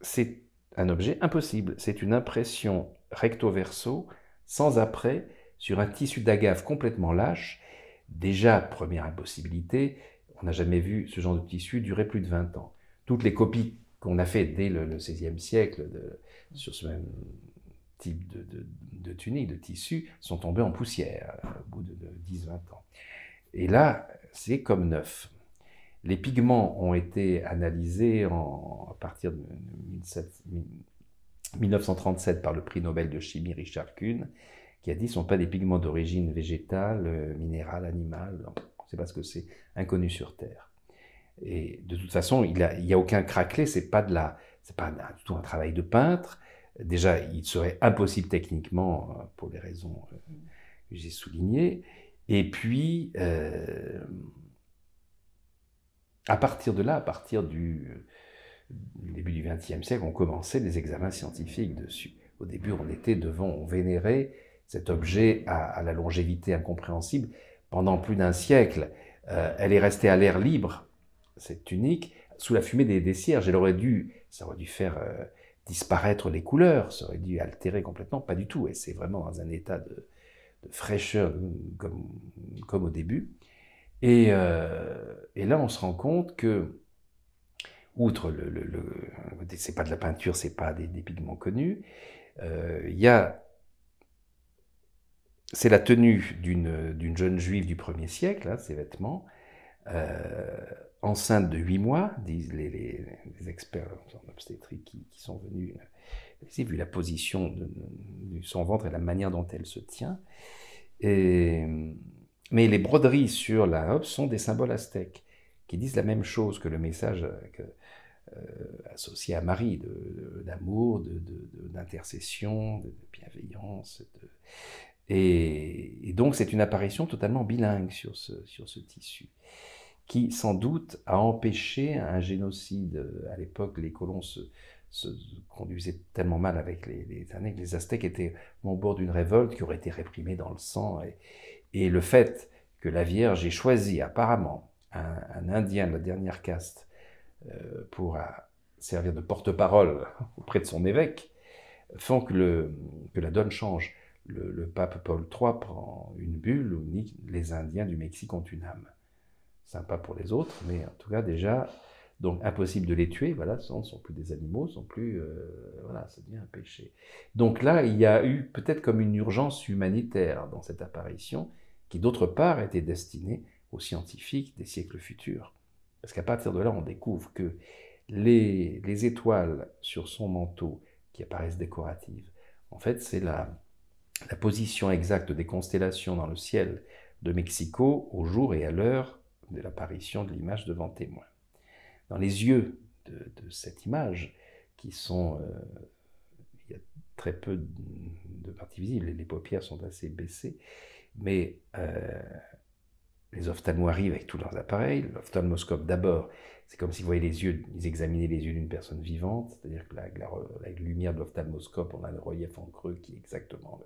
c'est un objet impossible. C'est une impression recto verso, sans après, sur un tissu d'agave complètement lâche. Déjà, première impossibilité, on n'a jamais vu ce genre de tissu durer plus de 20 ans. Toutes les copies qu'on a faites dès le, 16e siècle sur ce même type de, de tunique, de tissu, sont tombées en poussière euh, au bout de, de 10-20 ans. Et là, c'est comme neuf. Les pigments ont été analysés à partir de 1937 par le prix Nobel de chimie Richard Kuhn, qui a dit ce ne sont pas des pigments d'origine végétale, euh, minérale, animale, c'est parce que c'est, inconnu sur Terre. Et de toute façon, il n'y a, aucun craquelé, ce n'est pas, de la, pas du tout un travail de peintre. Déjà, il serait impossible techniquement, euh, pour les raisons euh, que j'ai soulignées. Et puis, à partir de là, à partir du euh, début du XXe siècle, on commençait les examens scientifiques dessus. Au début, on était devant, on vénérait cet objet à, la longévité incompréhensible pendant plus d'un siècle. Euh, elle est restée à l'air libre, cette tunique, sous la fumée des, cierges. Elle aurait dû, ça aurait dû faire euh, disparaître les couleurs, ça aurait dû altérer complètement, pas du tout. Et c'est vraiment dans un état de, fraîcheur comme, au début. Euh, et, là, on se rend compte que, outre le, le, c'est pas de la peinture, c'est pas des, pigments connus, euh, il y a c'est la tenue d'une jeune juive du 1er siècle, hein, ces vêtements, euh, enceinte de 8 mois, disent les, experts en obstétrique qui, sont venus, ici, vu la position de, son ventre et la manière dont elle se tient. Et mais les broderies sur la robe sont des symboles aztèques qui disent la même chose que le message euh, euh, associé à Marie, d'amour, d'intercession, de, de, bienveillance. Et, donc c'est une apparition totalement bilingue sur ce, sur ce tissu, qui sans doute a empêché un génocide. Euh, à l'époque, les colons se, conduisaient tellement mal avec les, les années que les Aztèques étaient au bord d'une révolte qui aurait été réprimée dans le sang. Et, et le fait que la Vierge ait choisi apparemment un, Indien de la dernière caste euh, pour euh, servir de porte-parole (laughs) auprès de son évêque font que, le, que la donne change. Le, pape Paul III prend une bulle où les Indiens du Mexique ont une âme. Sympa pour les autres, mais en tout cas déjà, donc impossible de les tuer, voilà, ce ne sont plus des animaux, sont plus, euh, voilà, ça devient un péché. Donc là, il y a eu peut-être comme une urgence humanitaire dans cette apparition, qui d'autre part était destiné aux scientifiques des siècles futurs. Parce qu'à partir de là, on découvre que les, étoiles sur son manteau qui apparaissent décoratives, en fait, c'est la, position exacte des constellations dans le ciel de Mexico au jour et à l'heure de l'apparition de l'image devant témoin. Dans les yeux de, cette image, qui sont... Euh, il y a très peu de parties visibles, les paupières sont assez baissées, mais euh, les ophtalmos avec tous leurs appareils. L'ophtalmoscope d'abord, c'est comme s'ils voyaient les yeux, ils examinaient les yeux d'une personne vivante, c'est-à-dire que la, lumière de l'ophtalmoscope, on a le relief en creux qui est exactement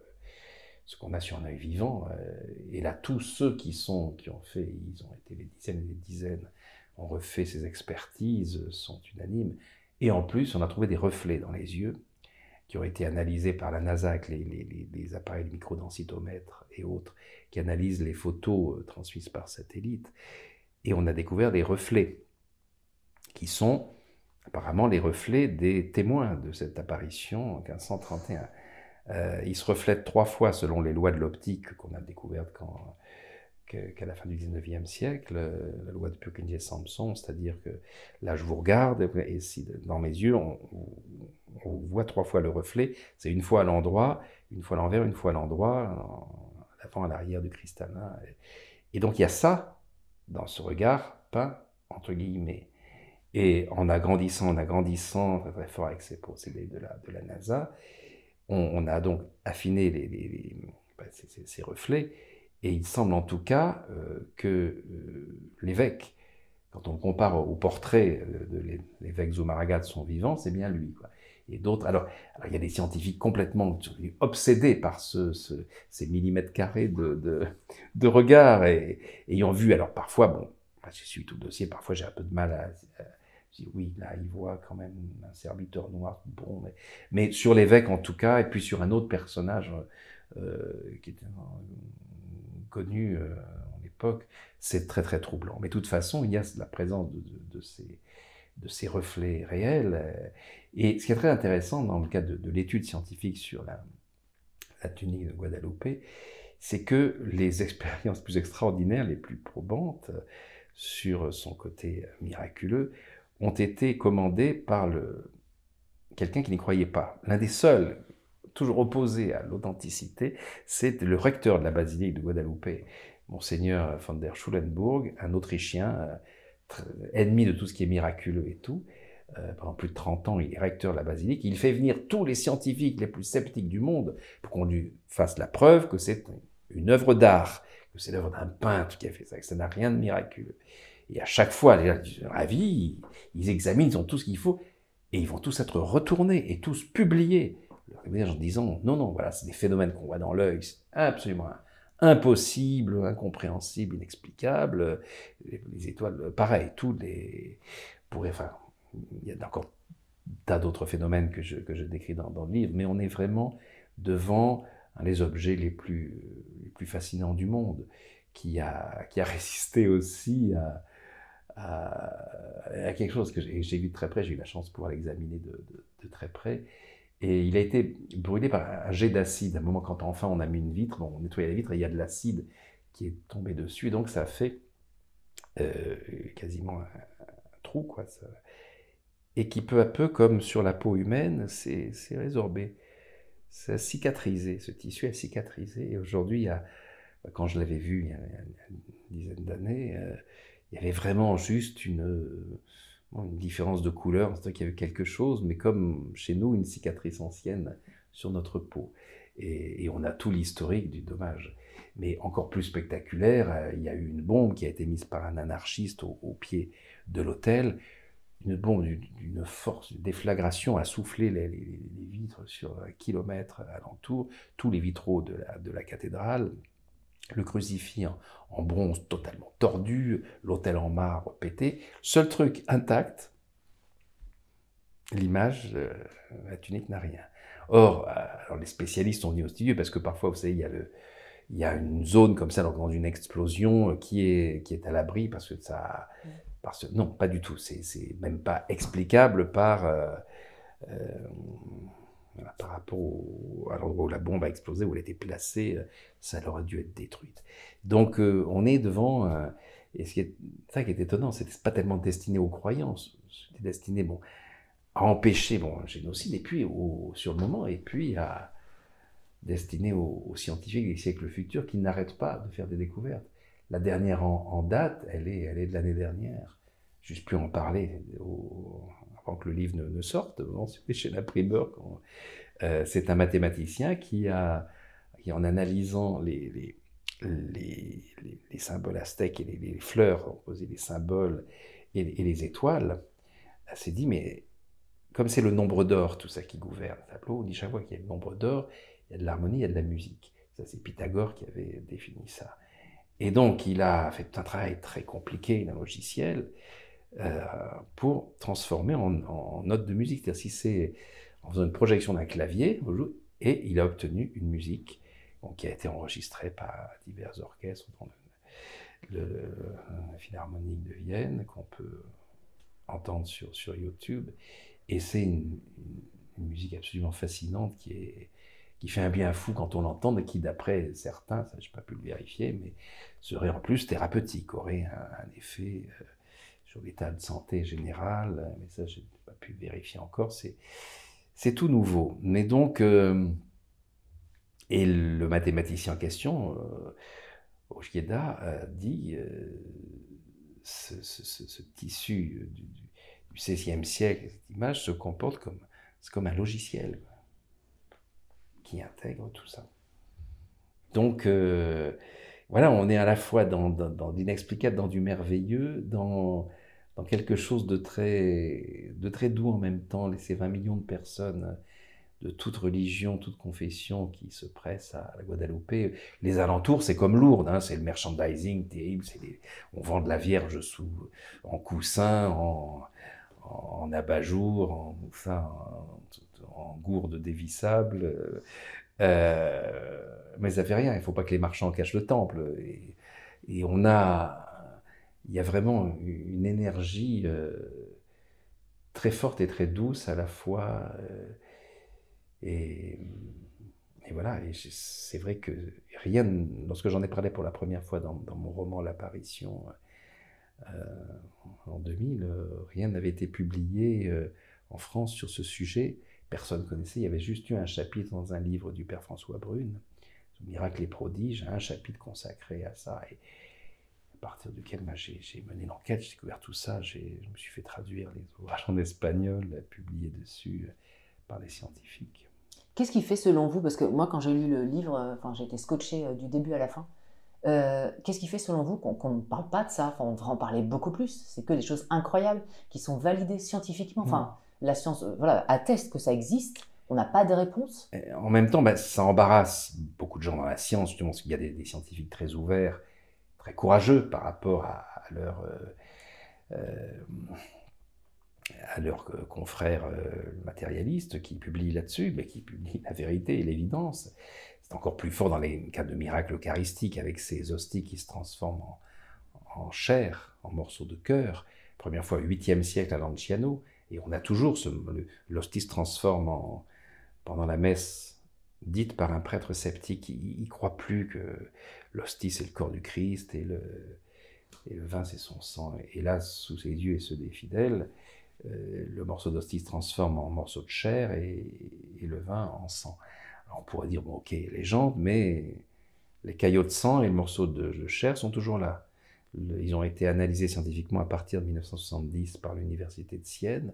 ce qu'on a sur un œil vivant. Euh, et là, tous ceux qui sont, qui ont fait, ils ont été des dizaines et des dizaines, ont refait ces expertises, sont unanimes. Et en plus, on a trouvé des reflets dans les yeux qui ont été analysés par la NASA avec les, appareils de microdensitomètre et autres, qui analysent les photos euh, transmises par satellite. Et on a découvert des reflets, qui sont apparemment les reflets des témoins de cette apparition en 1531. Euh, ils se reflètent trois fois selon les lois de l'optique qu'on a découvertes quand qu'à la fin du XIXe siècle, la loi de Purkinje samson c'est-à-dire que là je vous regarde et si dans mes yeux on, voit trois fois le reflet, c'est une fois à l'endroit, une fois à l'envers, une fois à l'endroit, à l'avant, à l'arrière du cristallin. Et donc il y a ça dans ce regard peint entre guillemets. Et en agrandissant, en agrandissant très, fort avec ces procédés de la, NASA, on, a donc affiné ces reflets. Et il semble en tout cas euh, que euh, l'évêque, quand on compare au portrait euh, de l'évêque Zumaraga de son vivant, c'est bien lui. Et d'autres. Alors, il y a des scientifiques complètement obsédés par ce, ces millimètres carrés de, de, regard et ayant vu. Alors parfois, bon, je suis tout le dossier, parfois j'ai un peu de mal à, oui, là, il voit quand même un serviteur noir, bon, mais, sur l'évêque en tout cas, et puis sur un autre personnage qui était connu euh, en époque, c'est très très troublant. Mais de toute façon, il y a la présence de, ces, de ces reflets réels. Euh, et ce qui est très intéressant dans le cadre de, l'étude scientifique sur la, la tunique de Guadalupe, c'est que les (laughs) expériences plus extraordinaires, les plus probantes, euh, sur son côté miraculeux, ont été commandées par le, quelqu'un qui n'y croyait pas, l'un des seuls toujours opposé à l'authenticité, c'est le recteur de la basilique de Guadalupe, Monseigneur van der Schulenburg, un Autrichien euh, ennemi de tout ce qui est miraculeux et tout. Euh, pendant plus de 30 ans, il est recteur de la basilique. Il fait venir tous les scientifiques les plus sceptiques du monde pour qu'on lui fasse la preuve que c'est une œuvre d'art, que c'est l'œuvre d'un peintre qui a fait ça, que ça n'a rien de miraculeux. Et à chaque fois, les gens sont ravis, ils examinent, ils ont tout ce qu'il faut, et ils vont tous être retournés et tous publiés le en disant non, non, voilà, c'est des phénomènes qu'on voit dans l'œil, c'est absolument impossible, incompréhensible, inexplicable. Les étoiles, pareil, tous les. il y a encore tas d'autres phénomènes que je, que je décris dans, dans, le livre, mais on est vraiment devant les objets les plus, les plus fascinants du monde, qui a, qui a (laughs) résisté aussi à, à, quelque chose que j'ai vu de très près, j'ai eu la chance de pouvoir l'examiner de, de très près, et il a été brûlé par un jet d'acide. À un moment, quand enfin on a mis une vitre, on nettoyait la vitre et il y a de l'acide qui est tombé dessus. donc ça a fait euh, quasiment un, trou, quoi. Et qui peu à peu, comme sur la peau humaine, s'est résorbé. Ça a cicatrisé, ce tissu a cicatrisé. Et aujourd'hui, quand je l'avais vu il y a une dizaine d'années, euh, il y avait vraiment juste une une différence de couleur, c'est-à-dire qu'il y avait quelque chose, mais comme chez nous, une cicatrice ancienne sur notre peau. Et, on a tout l'historique du dommage. Mais encore plus spectaculaire, euh, il y a eu une bombe qui a été mise par un anarchiste au, pied de l'hôtel. Une bombe d'une force, une déflagration a soufflé les, vitres sur un kilomètre alentour, tous les vitraux de la cathédrale, le crucifix en bronze totalement tordu, l'autel en marbre pété. Seul truc intact, l'image, euh, la tunique n'a rien. Or, euh, alors les spécialistes ont dit au parce que parfois, vous savez, il y a, une zone comme ça dans une explosion euh, qui est, qui est à l'abri parce que ça. Parce, non, pas du tout. C'est même pas explicable par par rapport à l'endroit où la bombe a explosé, où elle était placée, euh, ça aurait dû être détruite. Donc euh, on est devant, euh, et ce qui est, ça qui est étonnant, c'est pas tellement destiné aux croyances, c'était destiné bon, à empêcher bon, génocide, et puis au, sur le moment, et puis à destiné aux, scientifiques des siècles futurs qui n'arrêtent pas de faire des découvertes. La dernière en, date, elle est, elle est de l'année dernière. Juste plus en parler au, avant que le livre ne, sorte, (laughs) chez euh, c'est un mathématicien qui a, en analysant les, symboles aztèques et les, fleurs, posé les symboles et, les étoiles, s'est dit, mais comme c'est le nombre d'or, tout ça qui gouverne le tableau, on dit chaque fois qu'il y a le nombre d'or, il y a de l'harmonie, il y a de la musique. Ça, c'est Pythagore qui avait défini ça. Et donc, il a fait un travail très compliqué un logiciel euh, pour transformer en, notes de musique. C'est-à-dire si c'est en faisant une projection d'un clavier, et il a obtenu une musique qui a été enregistrée par divers orchestres, dont le, le, euh, Philharmonique de Vienne, qu'on peut entendre sur, sur YouTube. Et c'est une, musique absolument fascinante qui, est, qui fait un bien fou quand on l'entend et qui, d'après certains, ça je n'ai pas pu le vérifier, mais serait en plus thérapeutique, aurait un, effet. Euh, sur l'état de santé général, euh, mais ça, je n'ai pas pu vérifier encore. C'est tout nouveau. Mais donc, euh, et le mathématicien en question, euh, a euh, dit ce, tissu du, du XVIe siècle, cette image se comporte comme, comme un logiciel qui intègre tout ça. Donc, voilà, on est à la fois dans, dans, dans l'inexplicable, dans du merveilleux, dans dans quelque chose de très, de très doux en même temps, ces 20 millions de personnes de toute religion, toute confession qui se pressent à la Guadeloupe. Les alentours, c'est comme Lourdes, hein, c'est le merchandising terrible, on vend de la Vierge sous, en coussin, en, en abat-jour, en, en, gourde dévissable. Euh, euh, mais ça fait rien, il ne faut pas que les marchands cachent le temple. Et, et on a il y a vraiment une énergie euh, très forte et très douce à la fois. Euh, et, voilà, et c'est vrai que rien, lorsque j'en ai parlé pour la première fois dans, mon roman L'apparition euh, en 2000, rien n'avait été publié en France sur ce sujet. Personne ne connaissait, il y avait juste eu un chapitre dans un livre du père François Brune, Miracle et prodiges, un chapitre consacré à ça à partir duquel bah, j'ai mené l'enquête, j'ai découvert tout ça, je me suis fait traduire les ouvrages en espagnol, euh, publiés dessus euh, par les scientifiques. Qu'est-ce qui fait selon vous, parce que moi quand j'ai lu le livre, euh, enfin, j'ai été scotché du début à la fin, qu'est-ce qui fait selon vous qu'on ne parle pas de ça enfin, On devrait en parler beaucoup plus. C'est que des choses incroyables qui sont validées scientifiquement. Enfin, mm. la science voilà, atteste que ça existe. On n'a pas de réponse. en même temps, bah, ça embarrasse beaucoup de gens dans la science, justement, parce qu'il y a des, scientifiques très ouverts très courageux par rapport à, leur euh, euh, à leurs confrères euh, matérialistes qui publient là-dessus, mais qui publient la vérité et l'évidence. C'est encore plus fort dans les cas de miracles eucharistiques, avec ces hosties qui se transforment en, chair, en morceaux de cœur. Première fois, 8e siècle à Lanciano, et on a toujours ce... l'hostie se transforme pendant la messe dite par un prêtre sceptique. Il ne croit plus que l'hostie, c'est le corps du Christ et le, le vin, c'est son sang. Et là, sous ses yeux et ceux des fidèles, euh, le morceau d'hostie se transforme en morceau de chair et, le vin en sang. Alors on pourrait dire, bon, ok, légende, mais les caillots de sang et le morceau de, chair sont toujours là. ils ont été analysés scientifiquement à partir de 1970 par l'Université de Sienne,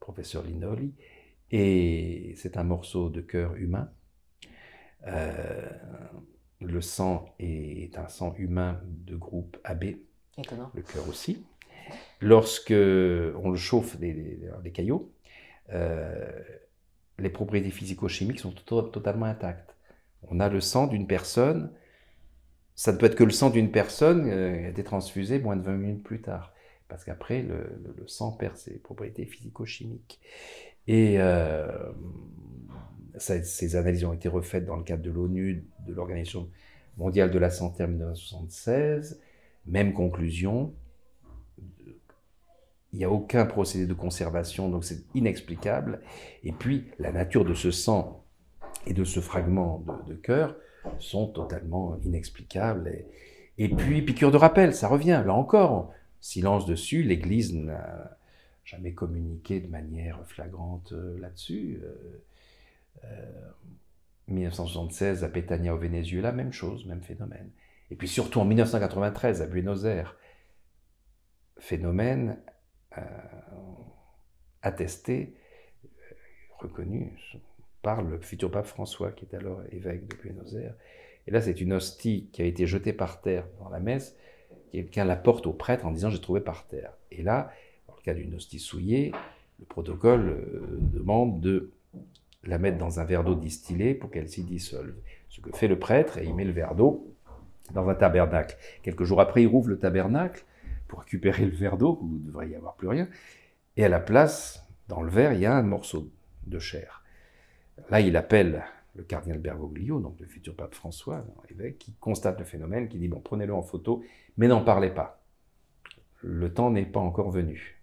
professeur Linoli, et c'est un morceau de cœur humain euh, le sang est un sang humain de groupe AB. Le cœur aussi. Lorsque on le chauffe des, des, caillots, euh, les propriétés physico-chimiques sont totalement intactes. On a le sang d'une personne, ça ne peut être que le sang d'une personne euh, qui a été transfusé moins de 20 minutes plus tard, parce qu'après, le, sang perd ses propriétés physico-chimiques. Et euh, ces analyses ont été refaites dans le cadre de l'ONU, de l'Organisation mondiale de la santé en 1976. Même conclusion, il n'y a aucun procédé de conservation, donc c'est inexplicable. Et puis, la nature de ce sang et de ce fragment de, cœur sont totalement inexplicables. Et, et, puis, piqûre de rappel, ça revient, là encore, silence dessus, l'Église n'a jamais communiqué de manière flagrante euh, là-dessus. 1976 euh, euh, à Pétania au Venezuela, même chose, même phénomène. Et puis surtout en 1993 à Buenos Aires, phénomène attesté, reconnu par le futur pape François, qui est alors évêque de Buenos Aires. Et là, c'est une hostie qui a été jetée par terre dans la messe. Quelqu'un la porte au prêtre en disant J'ai trouvé par terre. Et là, cas d'une hostie souillée, le protocole euh, demande de la mettre dans un verre d'eau distillée pour qu'elle s'y dissolve. Ce que fait le prêtre, et il met le verre d'eau dans un tabernacle. Quelques jours après, il rouvre le tabernacle pour récupérer le verre d'eau, où il ne devrait y avoir plus rien. Et à la place, dans le verre, il y a un morceau de chair. Là, il appelle le cardinal Bergoglio, donc le futur pape François, évêque, qui constate le phénomène, qui dit, bon, prenez-le en photo, mais n'en parlez pas. Le temps n'est pas encore venu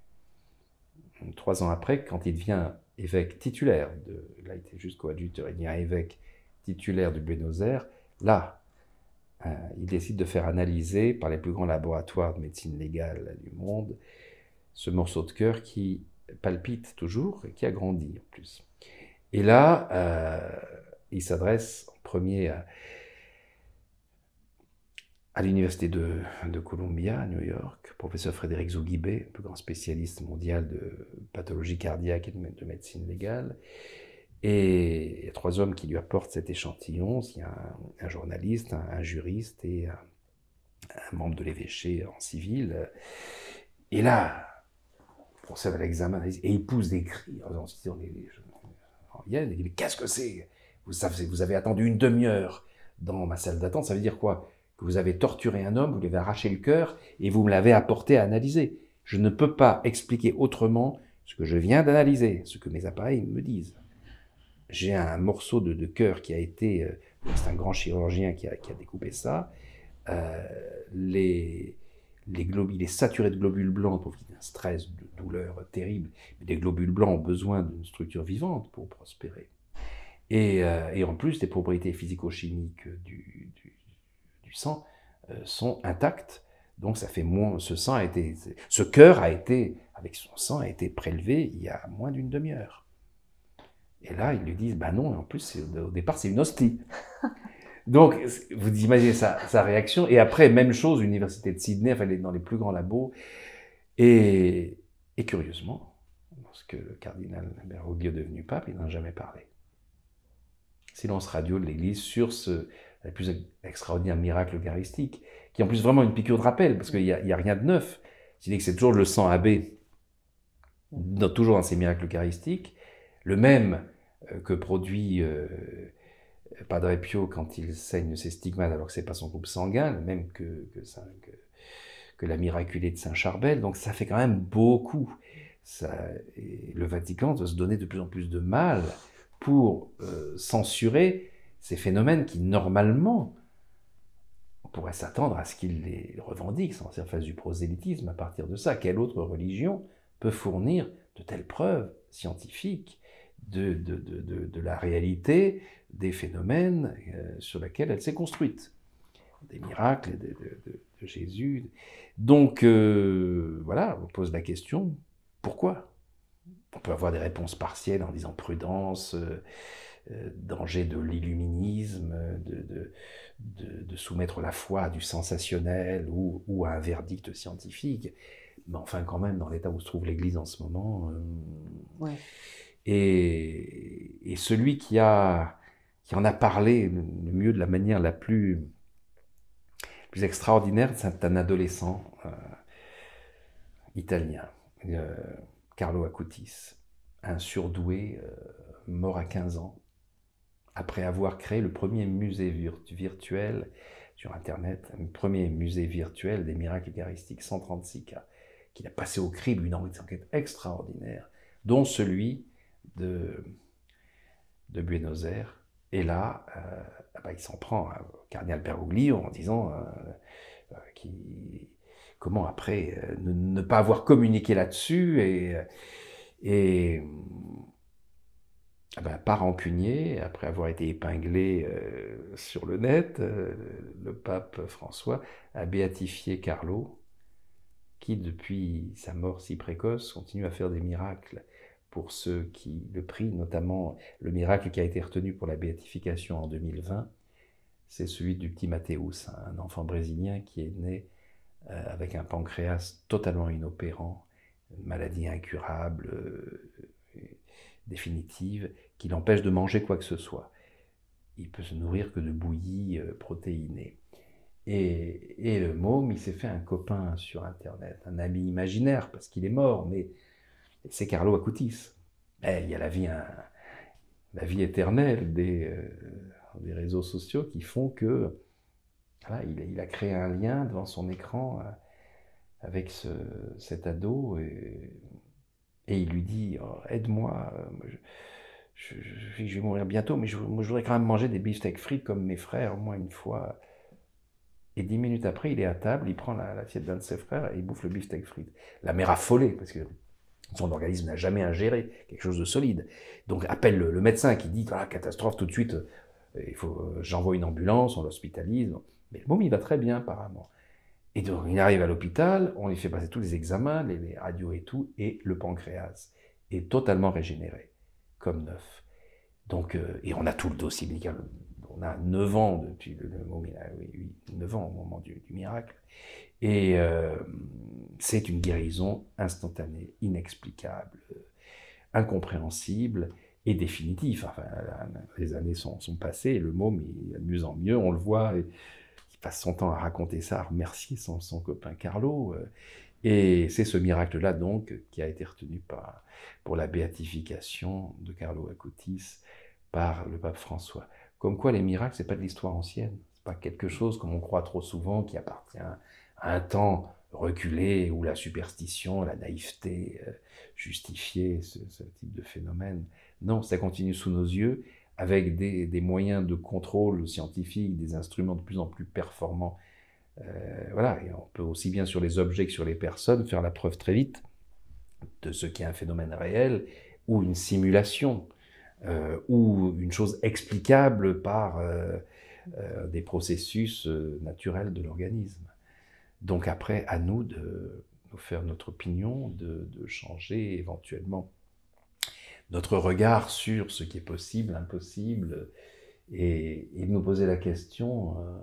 trois ans après, quand il devient évêque titulaire, de, il a été jusqu'au adulte, il devient évêque titulaire du Buenos Aires, là, euh, il décide de faire analyser par les plus grands laboratoires de médecine légale du monde ce morceau de cœur qui palpite toujours et qui a grandi en plus. Et là, euh, il s'adresse en premier à à l'université de, Columbia à New York, professeur Frédéric Zouguibé, plus grand spécialiste mondial de pathologie cardiaque et de, médecine légale. Et il y a trois hommes qui lui apportent cet échantillon. Il y a un, journaliste, un, juriste et un, membre de l'évêché en civil. Et là, on procède à l'examen et il pousse des cris en disant en Vienne, il dit, mais qu'est-ce que c'est vous, vous avez attendu une demi-heure dans ma salle d'attente, ça veut dire quoi que vous avez torturé un homme, vous lui avez arraché le cœur et vous me l'avez apporté à analyser. Je ne peux pas expliquer autrement ce que je viens d'analyser, ce que mes appareils me disent. J'ai un morceau de, cœur qui a été, euh, c'est un grand chirurgien qui a, découpé ça. Euh, les, les globules, il est saturé de globules blancs, pour qu'il y un stress, de douleur terrible. Mais des globules blancs ont besoin d'une structure vivante pour prospérer. Et, euh, en plus, des propriétés physico-chimiques du euh, sont intacts, Donc ça fait moins, ce sang a été, ce cœur a été, avec son sang, a été prélevé il y a moins d'une demi-heure. Et là, ils lui disent, ben non, en plus, au départ, c'est une hostie. (laughs) Donc, vous imaginez sa, sa, réaction. Et après, même chose, l'université de Sydney, elle est dans les plus grands labos. Et, et curieusement, lorsque le cardinal Bergoglio est devenu pape, il n'en a jamais parlé. Silence radio de l'Église sur ce, le plus extraordinaire miracle eucharistique, qui est en plus vraiment une piqûre de rappel, parce qu'il n'y a, rien de neuf. cest que c'est toujours le sang abbé, toujours dans ces miracles eucharistiques, le même euh, que produit euh, Padre Pio quand il saigne ses stigmates alors que ce n'est pas son groupe sanguin, le même que, la miraculée de Saint Charbel. Donc ça fait quand même beaucoup. le Vatican doit se donner de plus en plus de mal pour euh, censurer ces phénomènes qui, normalement, on pourrait s'attendre à ce qu'ils les revendiquent sans surface du prosélytisme à partir de ça. Quelle autre religion peut fournir de telles preuves scientifiques de, de, de, de la réalité des phénomènes euh, sur lesquels elle s'est construite Des miracles de, Jésus. Donc, euh, voilà, on pose la question, pourquoi on peut avoir des réponses partielles en disant prudence, euh, danger de l'illumination de, de, soumettre la foi à du sensationnel ou, à un verdict scientifique. Mais enfin, quand même, dans l'état où se trouve l'Église en ce moment. Euh, et, celui qui, a, qui en a parlé le mieux, de la manière la plus, plus extraordinaire, c'est un adolescent euh, italien, euh, Carlo Acutis, un surdoué mort à 15 ans, après avoir créé le premier musée virtuel sur Internet, le premier musée virtuel des miracles eucharistiques 136 cas, qu'il a passé au crible une enquête extraordinaire, dont celui de, de Buenos Aires. Et là, euh, ah bah, il s'en prend à hein, au cardinal Bergoglio en disant euh, euh, qui, comment après ne, pas avoir communiqué là-dessus et, et par ah ben, pas rancunier, après avoir été épinglé euh, sur le net, euh, le pape François a béatifié Carlo, qui depuis sa mort si précoce continue à faire des miracles pour ceux qui le prient, notamment le miracle qui a été retenu pour la béatification en 2020, c'est celui du petit Mathéus, un enfant brésilien qui est né euh, avec un pancréas totalement inopérant, maladie incurable, définitive qui l'empêche de manger quoi que ce soit. Il peut se nourrir que de bouillies euh, protéinées. Et, et, le môme, il s'est fait un copain sur Internet, un ami imaginaire, parce qu'il est mort, mais c'est Carlo Acutis. Eh, il y a la vie, hein, la vie éternelle des, euh, des, réseaux sociaux qui font que il, a créé un lien devant son écran euh, avec cet ado, et et il lui dit Aide-moi, euh, je, vais mourir bientôt, mais je, voudrais quand même manger des beefsteaks frites comme mes frères, moins une fois. Et dix minutes après, il est à table, il prend l'assiette d'un de ses frères et il bouffe le beefsteak frites. La mère a affolée, parce que son organisme n'a jamais ingéré quelque chose de solide. Donc appelle le, médecin qui dit ah, catastrophe tout de suite, euh, il euh, j'envoie une ambulance, on l'hospitalise. Mais le môme, il va très bien apparemment. Et donc, il arrive à l'hôpital, on lui fait passer tous les examens, les, radios et tout, et le pancréas est totalement régénéré, comme neuf. Donc, euh, et on a tout le dossier médical. On a 9 ans depuis le, moment, 9 ans au moment du, du miracle. Et euh, c'est une guérison instantanée, inexplicable, incompréhensible et définitive. Enfin, euh, les années sont, passées, le môme, il est de mieux en mieux, on le voit fasse son temps à raconter ça, à remercier son, copain Carlo. Euh, et c'est ce miracle-là, donc, qui a été retenu par, pour la béatification de Carlo Acutis par le pape François. Comme quoi, les miracles, c'est pas de l'histoire ancienne. C'est pas quelque chose, comme on croit trop souvent, qui appartient à un temps reculé où la superstition, la naïveté euh, justifiait ce type de phénomène. Non, ça continue sous nos yeux avec des, moyens de contrôle scientifique, des instruments de plus en plus performants. Euh, voilà, et on peut aussi bien sur les objets que sur les personnes faire la preuve très vite de ce qui est un phénomène réel ou une simulation euh, ou une chose explicable par euh, des processus naturels de l'organisme. Donc après, à nous de, faire notre opinion, de changer éventuellement notre regard sur ce qui est possible, impossible, et, nous poser la question euh,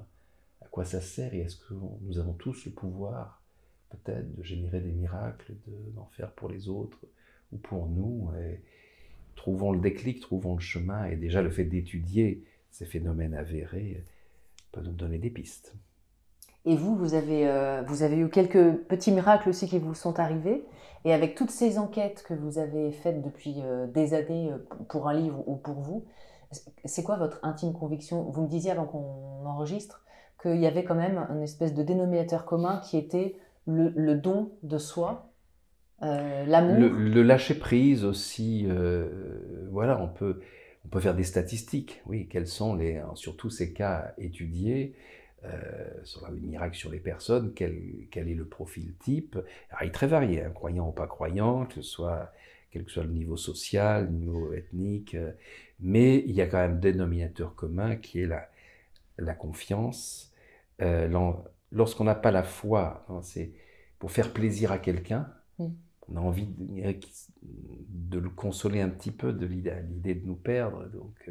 à quoi ça sert et est-ce que nous avons tous le pouvoir peut-être de générer des miracles, d'en faire pour les autres ou pour nous. Et trouvons le déclic, trouvons le chemin, et déjà le fait d'étudier ces phénomènes avérés peut nous donner des pistes. Et vous, vous avez, euh, vous avez eu quelques petits miracles aussi qui vous sont arrivés. Et avec toutes ces enquêtes que vous avez faites depuis euh, des années euh, pour un livre ou pour vous, c'est quoi votre intime conviction Vous me disiez avant qu'on enregistre qu'il y avait quand même une espèce de dénominateur commun qui était le, don de soi, l'amour. Le, lâcher prise aussi. voilà, on peut, on peut faire des statistiques. Oui, quels sont les, surtout ces cas étudiés euh, sur la miracle sur les personnes, quel, quel est le profil type. il est très varié, hein, croyant ou pas croyant, que ce soit quel que soit le niveau social, le niveau ethnique, euh, mais il y a quand même un dénominateur commun qui est la, la confiance. Euh, lorsqu'on n'a pas la foi, hein, c'est pour faire plaisir à quelqu'un, mm. on a envie de, de, le consoler un petit peu de l'idée de nous perdre. Donc,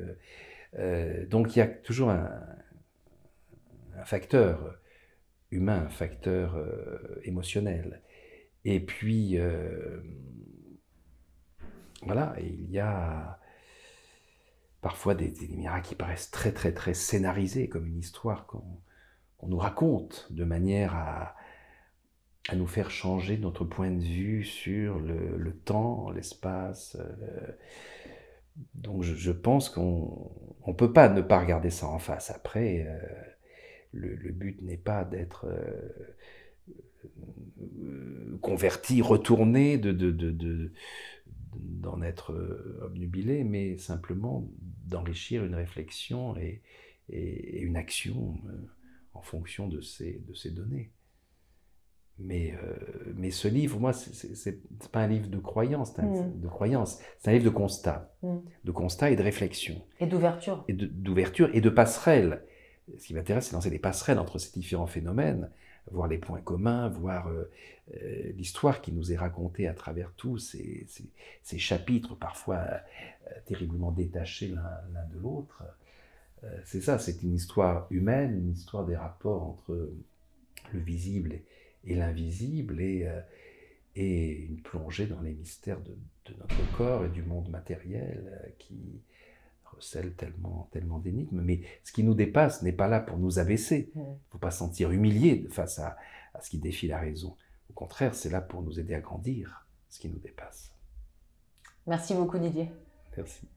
donc il y a toujours un, facteur euh, humain, facteur euh, émotionnel. Et puis, euh, voilà, il y a parfois des, miracles qui paraissent très, très, très scénarisés, comme une histoire qu'on nous raconte de manière à, à nous faire changer notre point de vue sur le, temps, l'espace. donc je, pense qu'on ne peut pas ne pas regarder ça en face. Après, le, but n'est pas d'être euh, euh, converti, retourné, d'en être euh, obnubilé, mais simplement d'enrichir une réflexion et, une action en fonction de ces, données. Mais, ce livre, moi, ce n'est pas un livre de croyance, c'est un, hmm. de croyance, c'est un livre de constat, hmm. de constat et de réflexion. Et d'ouverture. Et d'ouverture et de passerelle. Ce qui m'intéresse, c'est lancer des passerelles entre ces différents phénomènes, voir les points communs, voir euh, euh, l'histoire qui nous est racontée à travers tous ces, ces, chapitres, parfois euh, terriblement détachés l'un de l'autre. c'est ça, c'est une histoire humaine, une histoire des rapports entre le visible et, l'invisible, et, et, une plongée dans les mystères de, de notre corps et du monde matériel qui celle tellement, tellement d'énigmes. Mais ce qui nous dépasse n'est pas là pour nous abaisser. Il ne faut pas se sentir humilié face à ce qui défie la raison. Au contraire, c'est là pour nous aider à grandir, ce qui nous dépasse. Merci beaucoup Didier. Merci.